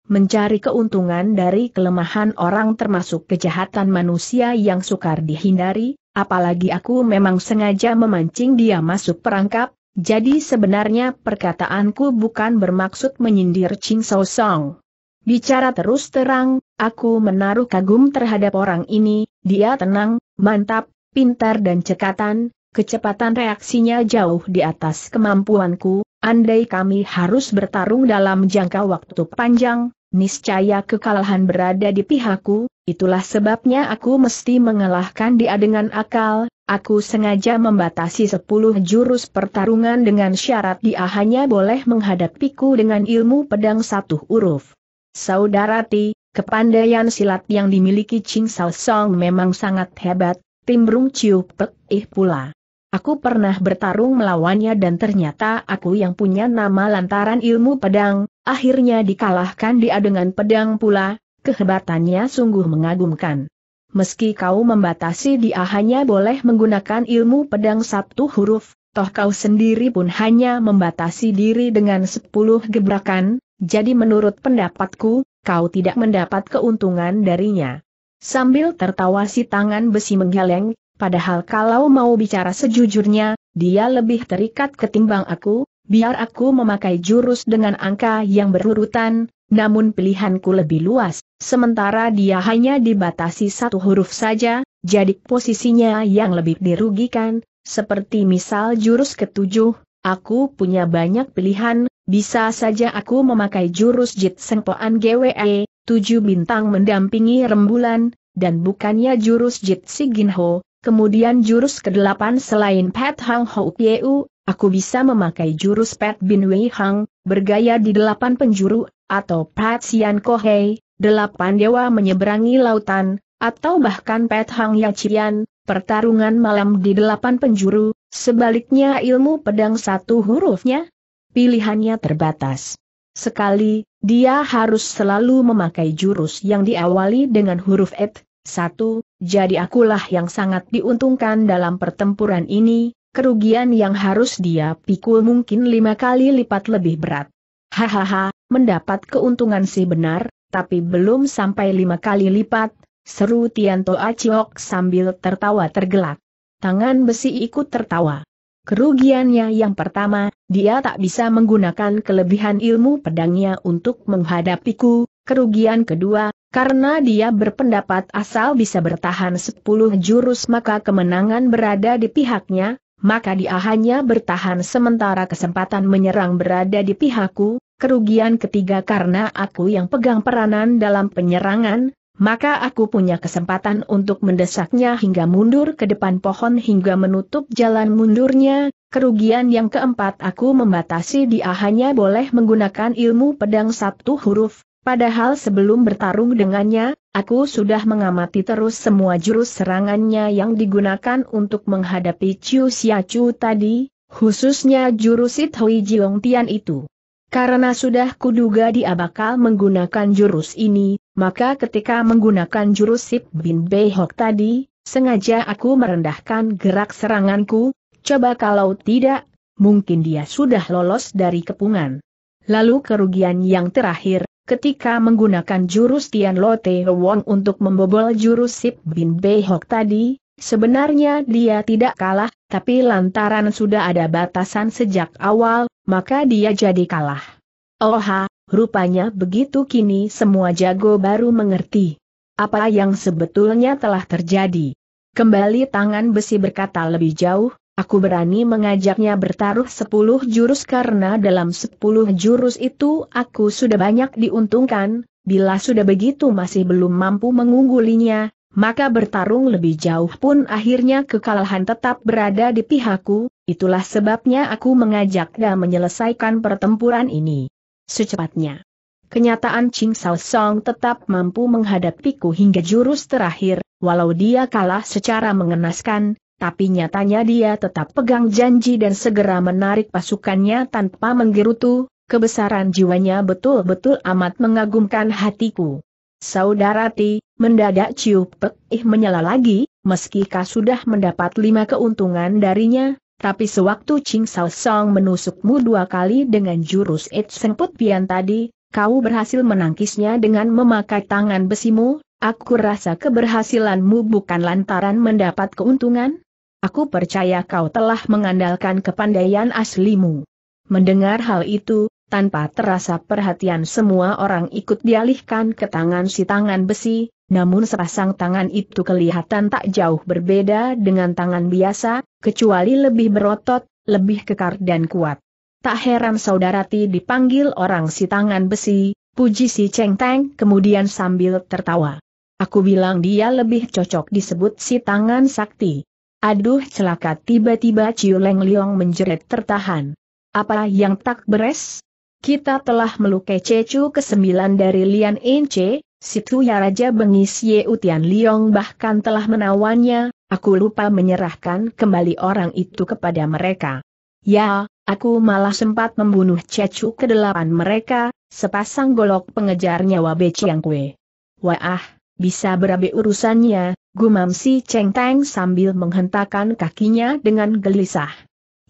Speaker 1: mencari keuntungan dari kelemahan orang termasuk kejahatan manusia yang sukar dihindari, apalagi aku memang sengaja memancing dia masuk perangkap, jadi sebenarnya perkataanku bukan bermaksud menyindir Ching So Song. Bicara terus terang, aku menaruh kagum terhadap orang ini, dia tenang, mantap, pintar dan cekatan, kecepatan reaksinya jauh di atas kemampuanku, andai kami harus bertarung dalam jangka waktu panjang, Niscaya kekalahan berada di pihakku, itulah sebabnya aku mesti mengalahkan dia dengan akal, aku sengaja membatasi sepuluh jurus pertarungan dengan syarat dia hanya boleh menghadapiku dengan ilmu pedang satu huruf. Saudarati, kepandaian silat yang dimiliki Ching Sao Song memang sangat hebat, timbrung Ciu Pek Ih pula. Aku pernah bertarung melawannya dan ternyata aku yang punya nama lantaran ilmu pedang, Akhirnya dikalahkan dia dengan pedang pula, kehebatannya sungguh mengagumkan. Meski kau membatasi dia hanya boleh menggunakan ilmu pedang sabtu huruf, toh kau sendiri pun hanya membatasi diri dengan sepuluh gebrakan, jadi menurut pendapatku, kau tidak mendapat keuntungan darinya. Sambil tertawa si tangan besi menggeleng, padahal kalau mau bicara sejujurnya, dia lebih terikat ketimbang aku, biar aku memakai jurus dengan angka yang berurutan, namun pilihanku lebih luas, sementara dia hanya dibatasi satu huruf saja, jadi posisinya yang lebih dirugikan, seperti misal jurus ketujuh, aku punya banyak pilihan, bisa saja aku memakai jurus Jit Sengpoan GWE, tujuh bintang mendampingi rembulan, dan bukannya jurus Jit Siginho, kemudian jurus kedelapan selain Pat Hang Ho Pieu, aku bisa memakai jurus Pat Bin Wei Hang, bergaya di delapan penjuru, atau Pat Sian Kohei, delapan dewa menyeberangi lautan, atau bahkan Pat Hang Yacian, pertarungan malam di delapan penjuru, sebaliknya ilmu pedang satu hurufnya, pilihannya terbatas. Sekali, dia harus selalu memakai jurus yang diawali dengan huruf et, satu, jadi akulah yang sangat diuntungkan dalam pertempuran ini, kerugian yang harus dia pikul mungkin lima kali lipat lebih berat. Hahaha, mendapat keuntungan sih benar, tapi belum sampai lima kali lipat, seru Tianto Aciok sambil tertawa tergelak. Tangan besi ikut tertawa. Kerugiannya yang pertama, dia tak bisa menggunakan kelebihan ilmu pedangnya untuk menghadapiku, kerugian kedua, karena dia berpendapat asal bisa bertahan 10 jurus maka kemenangan berada di pihaknya, maka dia hanya bertahan sementara kesempatan menyerang berada di pihakku, kerugian ketiga karena aku yang pegang peranan dalam penyerangan, maka aku punya kesempatan untuk mendesaknya hingga mundur ke depan pohon hingga menutup jalan mundurnya, kerugian yang keempat aku membatasi dia hanya boleh menggunakan ilmu pedang satu huruf, Padahal sebelum bertarung dengannya, aku sudah mengamati terus semua jurus serangannya yang digunakan untuk menghadapi Chiu Siacu tadi, khususnya jurus Hui Jiong Tian itu. Karena sudah kuduga dia bakal menggunakan jurus ini, maka ketika menggunakan jurus Sip Bin Hok tadi, sengaja aku merendahkan gerak seranganku, coba kalau tidak, mungkin dia sudah lolos dari kepungan. Lalu kerugian yang terakhir, Ketika menggunakan jurus Tian Lo Te Wong untuk membobol jurus Sip Bin Bei tadi, sebenarnya dia tidak kalah, tapi lantaran sudah ada batasan sejak awal, maka dia jadi kalah. Oha, oh rupanya begitu kini semua jago baru mengerti. Apa yang sebetulnya telah terjadi. Kembali tangan besi berkata lebih jauh, Aku berani mengajaknya bertaruh sepuluh jurus karena dalam sepuluh jurus itu aku sudah banyak diuntungkan, bila sudah begitu masih belum mampu mengunggulinya, maka bertarung lebih jauh pun akhirnya kekalahan tetap berada di pihakku, itulah sebabnya aku mengajak dan menyelesaikan pertempuran ini. Secepatnya. Kenyataan Ching Sao Song tetap mampu menghadapiku hingga jurus terakhir, walau dia kalah secara mengenaskan, tapi nyatanya dia tetap pegang janji dan segera menarik pasukannya tanpa menggerutu, kebesaran jiwanya betul-betul amat mengagumkan hatiku. Saudara Ti, mendadak Ciu Pek Ih menyala lagi, meski kau sudah mendapat lima keuntungan darinya, tapi sewaktu Ching Sao Song menusukmu dua kali dengan jurus It Seng Put Pian tadi, kau berhasil menangkisnya dengan memakai tangan besimu, aku rasa keberhasilanmu bukan lantaran mendapat keuntungan, Aku percaya kau telah mengandalkan kepandaian aslimu. Mendengar hal itu, tanpa terasa perhatian semua orang ikut dialihkan ke tangan si tangan besi, namun sepasang tangan itu kelihatan tak jauh berbeda dengan tangan biasa, kecuali lebih berotot, lebih kekar dan kuat. Tak heran saudarati dipanggil orang si tangan besi, puji si Cheng Teng kemudian sambil tertawa. Aku bilang dia lebih cocok disebut si tangan sakti. Aduh celaka tiba-tiba Ciu Leng Leong menjerit tertahan. Apa yang tak beres? Kita telah melukai Cecu ke-9 dari Lian Ence. Situ ya Raja Bengis Ye Utian Leong bahkan telah menawannya, aku lupa menyerahkan kembali orang itu kepada mereka. Ya, aku malah sempat membunuh Cecu ke-8 mereka, sepasang golok pengejar nyawa Beciang Kue. Wah, bisa berabe urusannya, gumam si Cheng Teng sambil menghentakkan kakinya dengan gelisah.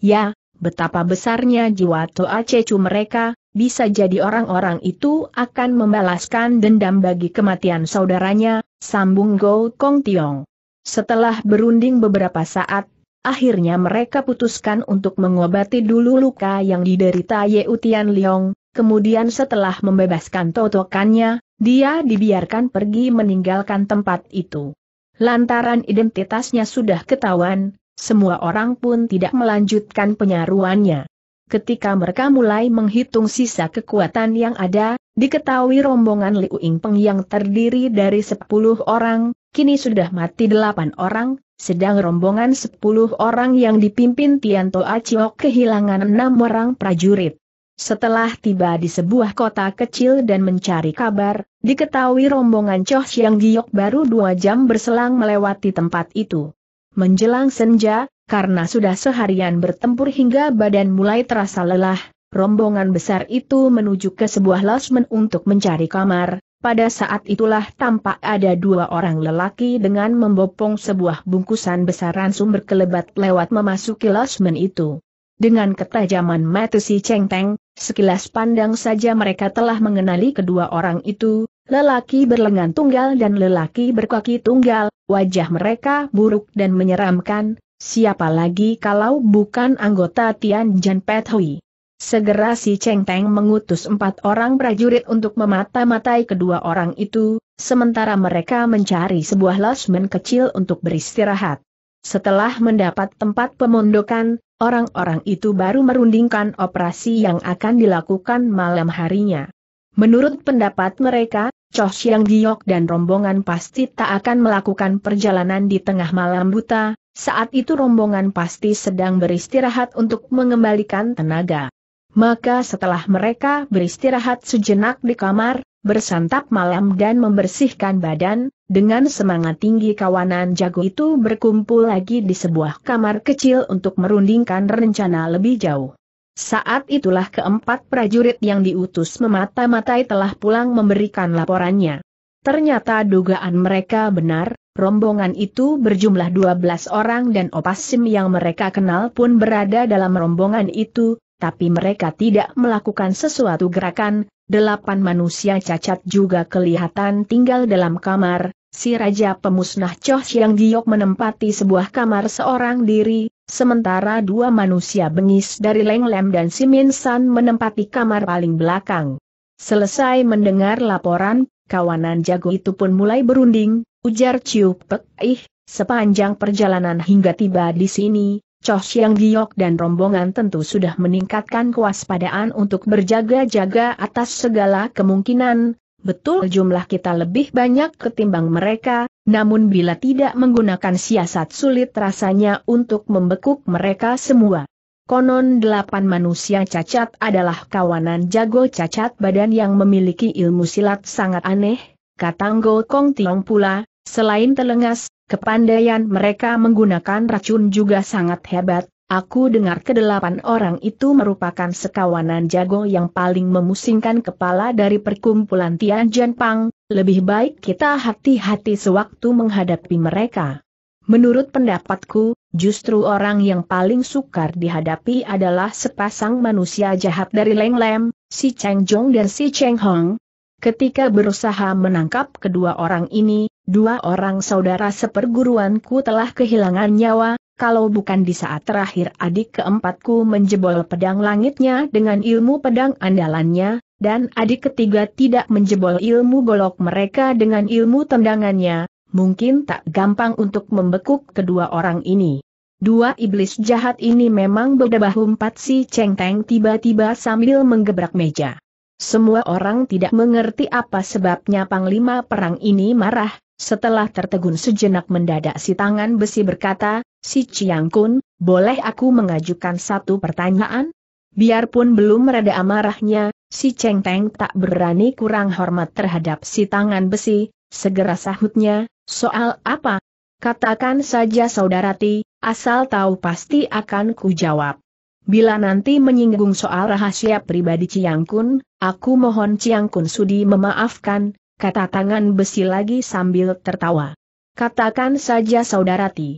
Speaker 1: Ya, betapa besarnya jiwa Toa Cecu mereka, bisa jadi orang-orang itu akan membalaskan dendam bagi kematian saudaranya, sambung Go Kong Tiong. Setelah berunding beberapa saat, akhirnya mereka putuskan untuk mengobati dulu luka yang diderita Ye Utian Liong, kemudian setelah membebaskan totokannya, dia dibiarkan pergi meninggalkan tempat itu. Lantaran identitasnya sudah ketahuan, semua orang pun tidak melanjutkan penyaruannya. Ketika mereka mulai menghitung sisa kekuatan yang ada, diketahui rombongan Liu Yingpeng yang terdiri dari 10 orang, kini sudah mati 8 orang, sedang rombongan 10 orang yang dipimpin Tianto Aciok kehilangan 6 orang prajurit. Setelah tiba di sebuah kota kecil dan mencari kabar, diketahui rombongan Choh Siang Giok baru dua jam berselang melewati tempat itu. Menjelang senja, karena sudah seharian bertempur hingga badan mulai terasa lelah, rombongan besar itu menuju ke sebuah losmen untuk mencari kamar. Pada saat itulah tampak ada dua orang lelaki dengan membopong sebuah bungkusan besar ransum berkelebat lewat memasuki losmen itu. Dengan ketajaman mata si Cheng sekilas pandang saja mereka telah mengenali kedua orang itu, lelaki berlengan tunggal dan lelaki berkaki tunggal, wajah mereka buruk dan menyeramkan, siapa lagi kalau bukan anggota Tian Pet Hui. Segera si Cheng mengutus empat orang prajurit untuk memata-matai kedua orang itu, sementara mereka mencari sebuah losmen kecil untuk beristirahat. Setelah mendapat tempat pemondokan, Orang-orang itu baru merundingkan operasi yang akan dilakukan malam harinya. Menurut pendapat mereka, Choh Siang Giok dan rombongan pasti tak akan melakukan perjalanan di tengah malam buta, saat itu rombongan pasti sedang beristirahat untuk mengembalikan tenaga. Maka setelah mereka beristirahat sejenak di kamar, bersantap malam dan membersihkan badan, dengan semangat tinggi kawanan jago itu berkumpul lagi di sebuah kamar kecil untuk merundingkan rencana lebih jauh. Saat itulah keempat prajurit yang diutus memata-matai telah pulang memberikan laporannya. Ternyata dugaan mereka benar, rombongan itu berjumlah 12 orang dan opasim yang mereka kenal pun berada dalam rombongan itu, tapi mereka tidak melakukan sesuatu gerakan, delapan manusia cacat juga kelihatan tinggal dalam kamar, si Raja Pemusnah Choh Siang Giok menempati sebuah kamar seorang diri, sementara dua manusia bengis dari Leng Lem dan Min San menempati kamar paling belakang. Selesai mendengar laporan, kawanan jago itu pun mulai berunding, ujar Ciu Pek Ih, sepanjang perjalanan hingga tiba di sini, Choh Siang Giok dan rombongan tentu sudah meningkatkan kewaspadaan untuk berjaga-jaga atas segala kemungkinan, betul jumlah kita lebih banyak ketimbang mereka, namun bila tidak menggunakan siasat sulit rasanya untuk membekuk mereka semua. Konon delapan manusia cacat adalah kawanan jago cacat badan yang memiliki ilmu silat sangat aneh, kata Ngo Kong Tiong pula, selain telengas, Kepandaian mereka menggunakan racun juga sangat hebat, aku dengar kedelapan orang itu merupakan sekawanan jago yang paling memusingkan kepala dari perkumpulan Tianjin Pang, lebih baik kita hati-hati sewaktu menghadapi mereka. Menurut pendapatku, justru orang yang paling sukar dihadapi adalah sepasang manusia jahat dari Leng Lem, si Cheng Jong dan si Cheng Hong. Ketika berusaha menangkap kedua orang ini, Dua orang saudara seperguruanku telah kehilangan nyawa, kalau bukan di saat terakhir adik keempatku menjebol pedang langitnya dengan ilmu pedang andalannya, dan adik ketiga tidak menjebol ilmu golok mereka dengan ilmu tendangannya, mungkin tak gampang untuk membekuk kedua orang ini. Dua iblis jahat ini memang berdebah empat si Cheng Teng tiba-tiba sambil menggebrak meja. Semua orang tidak mengerti apa sebabnya Panglima Perang ini marah, setelah tertegun sejenak mendadak si tangan besi berkata, si Chiang Kun, boleh aku mengajukan satu pertanyaan? Biarpun belum mereda amarahnya, si Cheng Teng tak berani kurang hormat terhadap si tangan besi, segera sahutnya, soal apa? Katakan saja saudarati, asal tahu pasti akan ku jawab. Bila nanti menyinggung soal rahasia pribadi Ciangkun, aku mohon Ciangkun sudi memaafkan, kata tangan besi lagi sambil tertawa. Katakan saja saudarati.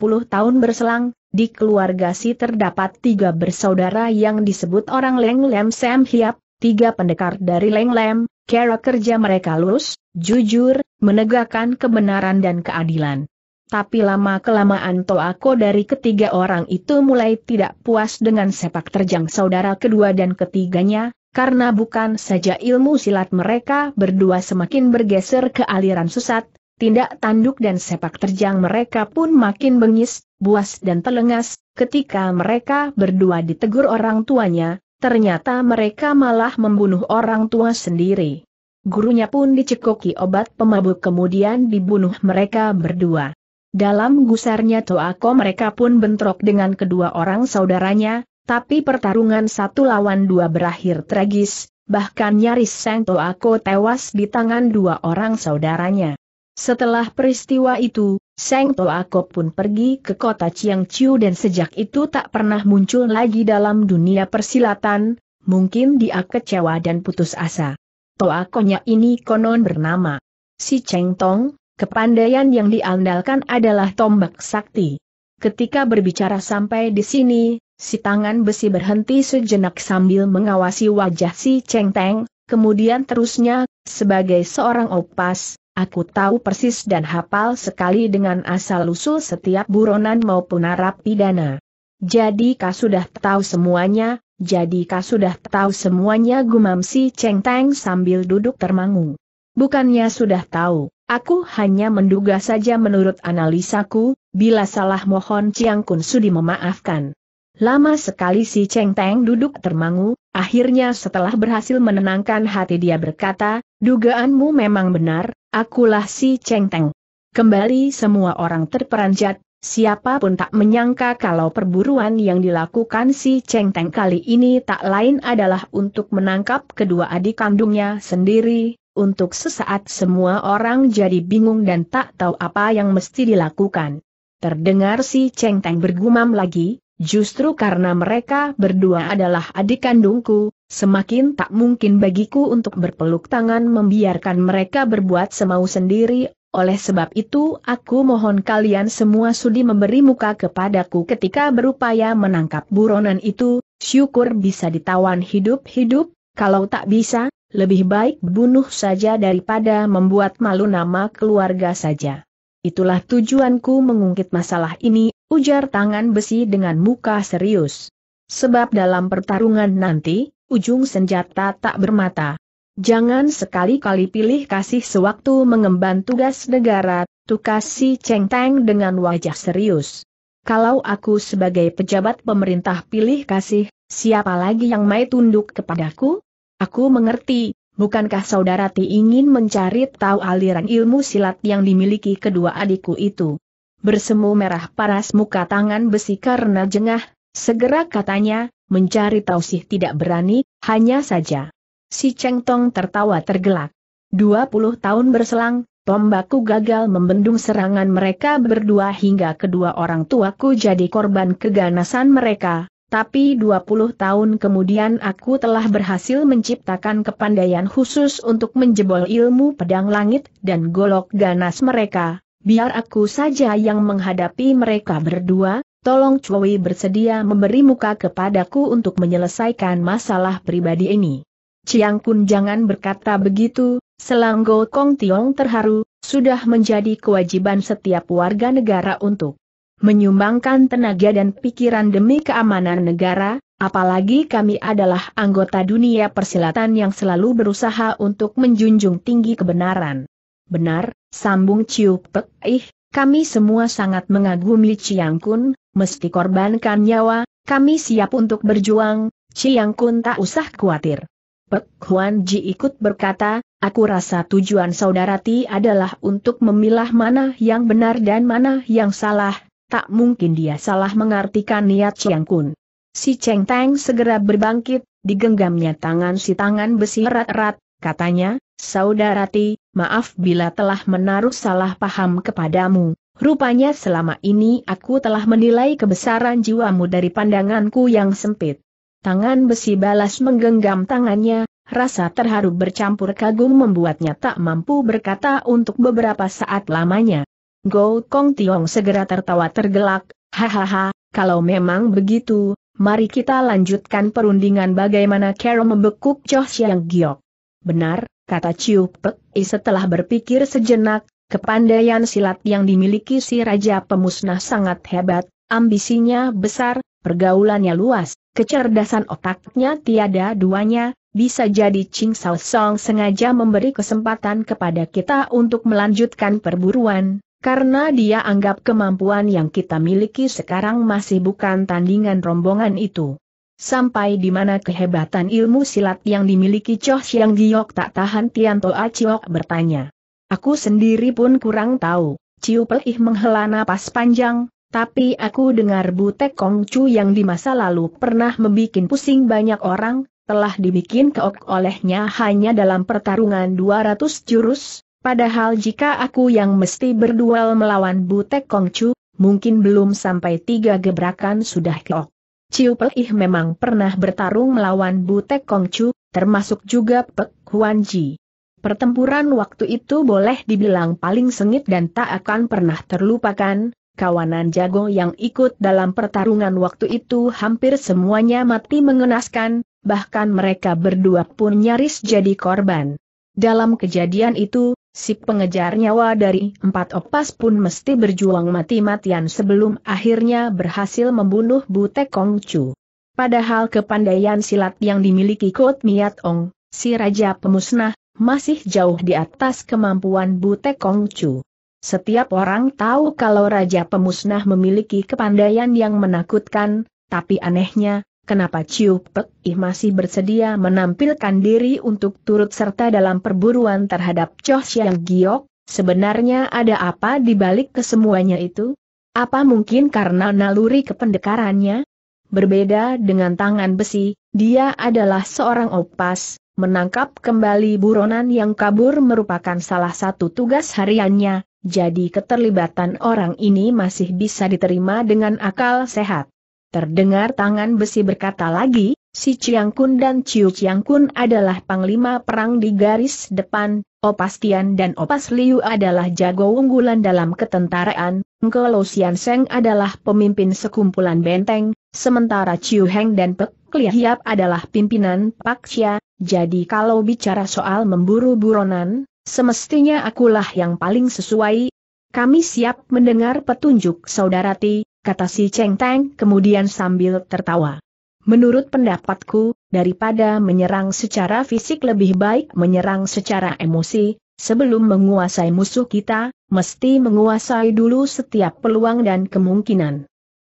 Speaker 1: puluh tahun berselang, di keluarga si terdapat tiga bersaudara yang disebut orang Leng Lem Sam Hiap, tiga pendekar dari Leng Lem, kera kerja mereka lurus, jujur, menegakkan kebenaran dan keadilan. Tapi lama-kelamaan Toako dari ketiga orang itu mulai tidak puas dengan sepak terjang saudara kedua dan ketiganya, karena bukan saja ilmu silat mereka berdua semakin bergeser ke aliran susat, tindak tanduk dan sepak terjang mereka pun makin bengis, buas dan telengas, ketika mereka berdua ditegur orang tuanya, ternyata mereka malah membunuh orang tua sendiri. Gurunya pun dicekoki obat pemabuk kemudian dibunuh mereka berdua. Dalam gusarnya Toako mereka pun bentrok dengan kedua orang saudaranya, tapi pertarungan satu lawan dua berakhir tragis, bahkan nyaris Seng Toako tewas di tangan dua orang saudaranya. Setelah peristiwa itu, Seng Toako pun pergi ke kota Chiang Chiu dan sejak itu tak pernah muncul lagi dalam dunia persilatan, mungkin dia kecewa dan putus asa. Toakonya ini konon bernama Si Cheng Tong, kepandaian yang diandalkan adalah tombak sakti. Ketika berbicara sampai di sini, Si tangan besi berhenti sejenak sambil mengawasi wajah si Cheng Teng, kemudian terusnya, sebagai seorang opas, aku tahu persis dan hafal sekali dengan asal-usul setiap buronan maupun narapidana. Jadi kau sudah tahu semuanya, jadi kau sudah tahu semuanya gumam si Cheng Teng sambil duduk termangu. Bukannya sudah tahu, Aku hanya menduga saja menurut analisaku, bila salah mohon Ciang Kun Sudi memaafkan. Lama sekali si Cheng Teng duduk termangu, akhirnya setelah berhasil menenangkan hati dia berkata, dugaanmu memang benar, akulah si Cheng Teng. Kembali semua orang terperanjat, siapapun tak menyangka kalau perburuan yang dilakukan si Cheng Teng kali ini tak lain adalah untuk menangkap kedua adik kandungnya sendiri, untuk sesaat semua orang jadi bingung dan tak tahu apa yang mesti dilakukan. Terdengar si Cheng Teng bergumam lagi, Justru karena mereka berdua adalah adik kandungku, semakin tak mungkin bagiku untuk berpeluk tangan membiarkan mereka berbuat semau sendiri, oleh sebab itu aku mohon kalian semua sudi memberi muka kepadaku ketika berupaya menangkap buronan itu, syukur bisa ditawan hidup-hidup, kalau tak bisa, lebih baik bunuh saja daripada membuat malu nama keluarga saja. Itulah tujuanku mengungkit masalah ini, ujar tangan besi dengan muka serius. Sebab dalam pertarungan nanti, ujung senjata tak bermata. Jangan sekali-kali pilih kasih sewaktu mengemban tugas negara, tukas si Cheng Teng dengan wajah serius. Kalau aku sebagai pejabat pemerintah pilih kasih, siapa lagi yang mau tunduk kepadaku? Aku mengerti, bukankah saudara Ti ingin mencari tahu aliran ilmu silat yang dimiliki kedua adikku itu? Bersemu merah paras muka tangan besi karena jengah, segera katanya, mencari tahu sih tidak berani, hanya saja. Si Cheng Tong tertawa tergelak. 20 tahun berselang, tombakku gagal membendung serangan mereka berdua hingga kedua orang tuaku jadi korban keganasan mereka, tapi 20 tahun kemudian aku telah berhasil menciptakan kepandaian khusus untuk menjebol ilmu pedang langit dan golok ganas mereka. Biar aku saja yang menghadapi mereka berdua, tolong Chui bersedia memberi muka kepadaku untuk menyelesaikan masalah pribadi ini. Chiang Kun jangan berkata begitu, Selanggo Kong Tiong terharu, sudah menjadi kewajiban setiap warga negara untuk menyumbangkan tenaga dan pikiran demi keamanan negara, apalagi kami adalah anggota dunia persilatan yang selalu berusaha untuk menjunjung tinggi kebenaran. Benar, sambung Ciu Pek Ih, kami semua sangat mengagumi Chiang Kun, mesti korbankan nyawa, kami siap untuk berjuang, Chiang Kun tak usah khawatir. Pek Huan Ji ikut berkata, aku rasa tujuan saudara Ti adalah untuk memilah mana yang benar dan mana yang salah, tak mungkin dia salah mengartikan niat Chiang Kun. Si Cheng Teng segera berbangkit, digenggamnya tangan si tangan besi erat-erat, katanya, Saudara Ti, maaf bila telah menaruh salah paham kepadamu, rupanya selama ini aku telah menilai kebesaran jiwamu dari pandanganku yang sempit. Tangan besi balas menggenggam tangannya, rasa terharu bercampur kagum membuatnya tak mampu berkata untuk beberapa saat lamanya. Go Kong Tiong segera tertawa tergelak, hahaha, kalau memang begitu, mari kita lanjutkan perundingan bagaimana Carol membekuk Choh Siang Giok. Benar, kata Chiu Pek setelah berpikir sejenak, kepandaian silat yang dimiliki si Raja Pemusnah sangat hebat, ambisinya besar, pergaulannya luas, kecerdasan otaknya tiada duanya, bisa jadi Ching Sao Song sengaja memberi kesempatan kepada kita untuk melanjutkan perburuan, karena dia anggap kemampuan yang kita miliki sekarang masih bukan tandingan rombongan itu. Sampai di mana kehebatan ilmu silat yang dimiliki Choh Siang Giok tak tahan Tianto Aciok bertanya. Aku sendiri pun kurang tahu, Ciu Pelih menghela napas panjang, tapi aku dengar Butek Kong Chu yang di masa lalu pernah membuat pusing banyak orang, telah dibikin keok olehnya hanya dalam pertarungan 200 jurus, Padahal jika aku yang mesti berduel melawan Butek Kongcu, mungkin belum sampai tiga gebrakan sudah keok. Ciu Pelih memang pernah bertarung melawan Butek Kongcu, termasuk juga Pek Huan Ji. Pertempuran waktu itu boleh dibilang paling sengit dan tak akan pernah terlupakan, kawanan jago yang ikut dalam pertarungan waktu itu hampir semuanya mati mengenaskan, bahkan mereka berdua pun nyaris jadi korban. Dalam kejadian itu, si pengejar nyawa dari empat opas pun mesti berjuang mati-matian sebelum akhirnya berhasil membunuh Butek Kong Chu. Padahal kepandaian silat yang dimiliki Kot Miat Ong, si Raja Pemusnah, masih jauh di atas kemampuan Butek Kong Chu. Setiap orang tahu kalau Raja Pemusnah memiliki kepandaian yang menakutkan, tapi anehnya, Kenapa Ciu Pek Ih masih bersedia menampilkan diri untuk turut serta dalam perburuan terhadap Choh Siang Giok? Sebenarnya ada apa di balik kesemuanya itu? Apa mungkin karena naluri kependekarannya? Berbeda dengan tangan besi, dia adalah seorang opas, menangkap kembali buronan yang kabur merupakan salah satu tugas hariannya, jadi keterlibatan orang ini masih bisa diterima dengan akal sehat. Terdengar tangan besi berkata lagi, si Chiang Kun dan Chiu Chiang Kun adalah panglima perang di garis depan, Opas oh Tian dan Opas oh Liu adalah jago unggulan dalam ketentaraan, Ngkolo Sian Seng adalah pemimpin sekumpulan benteng, sementara Chiu Heng dan Pek Lia adalah pimpinan Pak Xia, jadi kalau bicara soal memburu buronan, semestinya akulah yang paling sesuai. Kami siap mendengar petunjuk saudara Ti, kata si Cheng Tang kemudian sambil tertawa. Menurut pendapatku, daripada menyerang secara fisik lebih baik menyerang secara emosi, sebelum menguasai musuh kita, mesti menguasai dulu setiap peluang dan kemungkinan.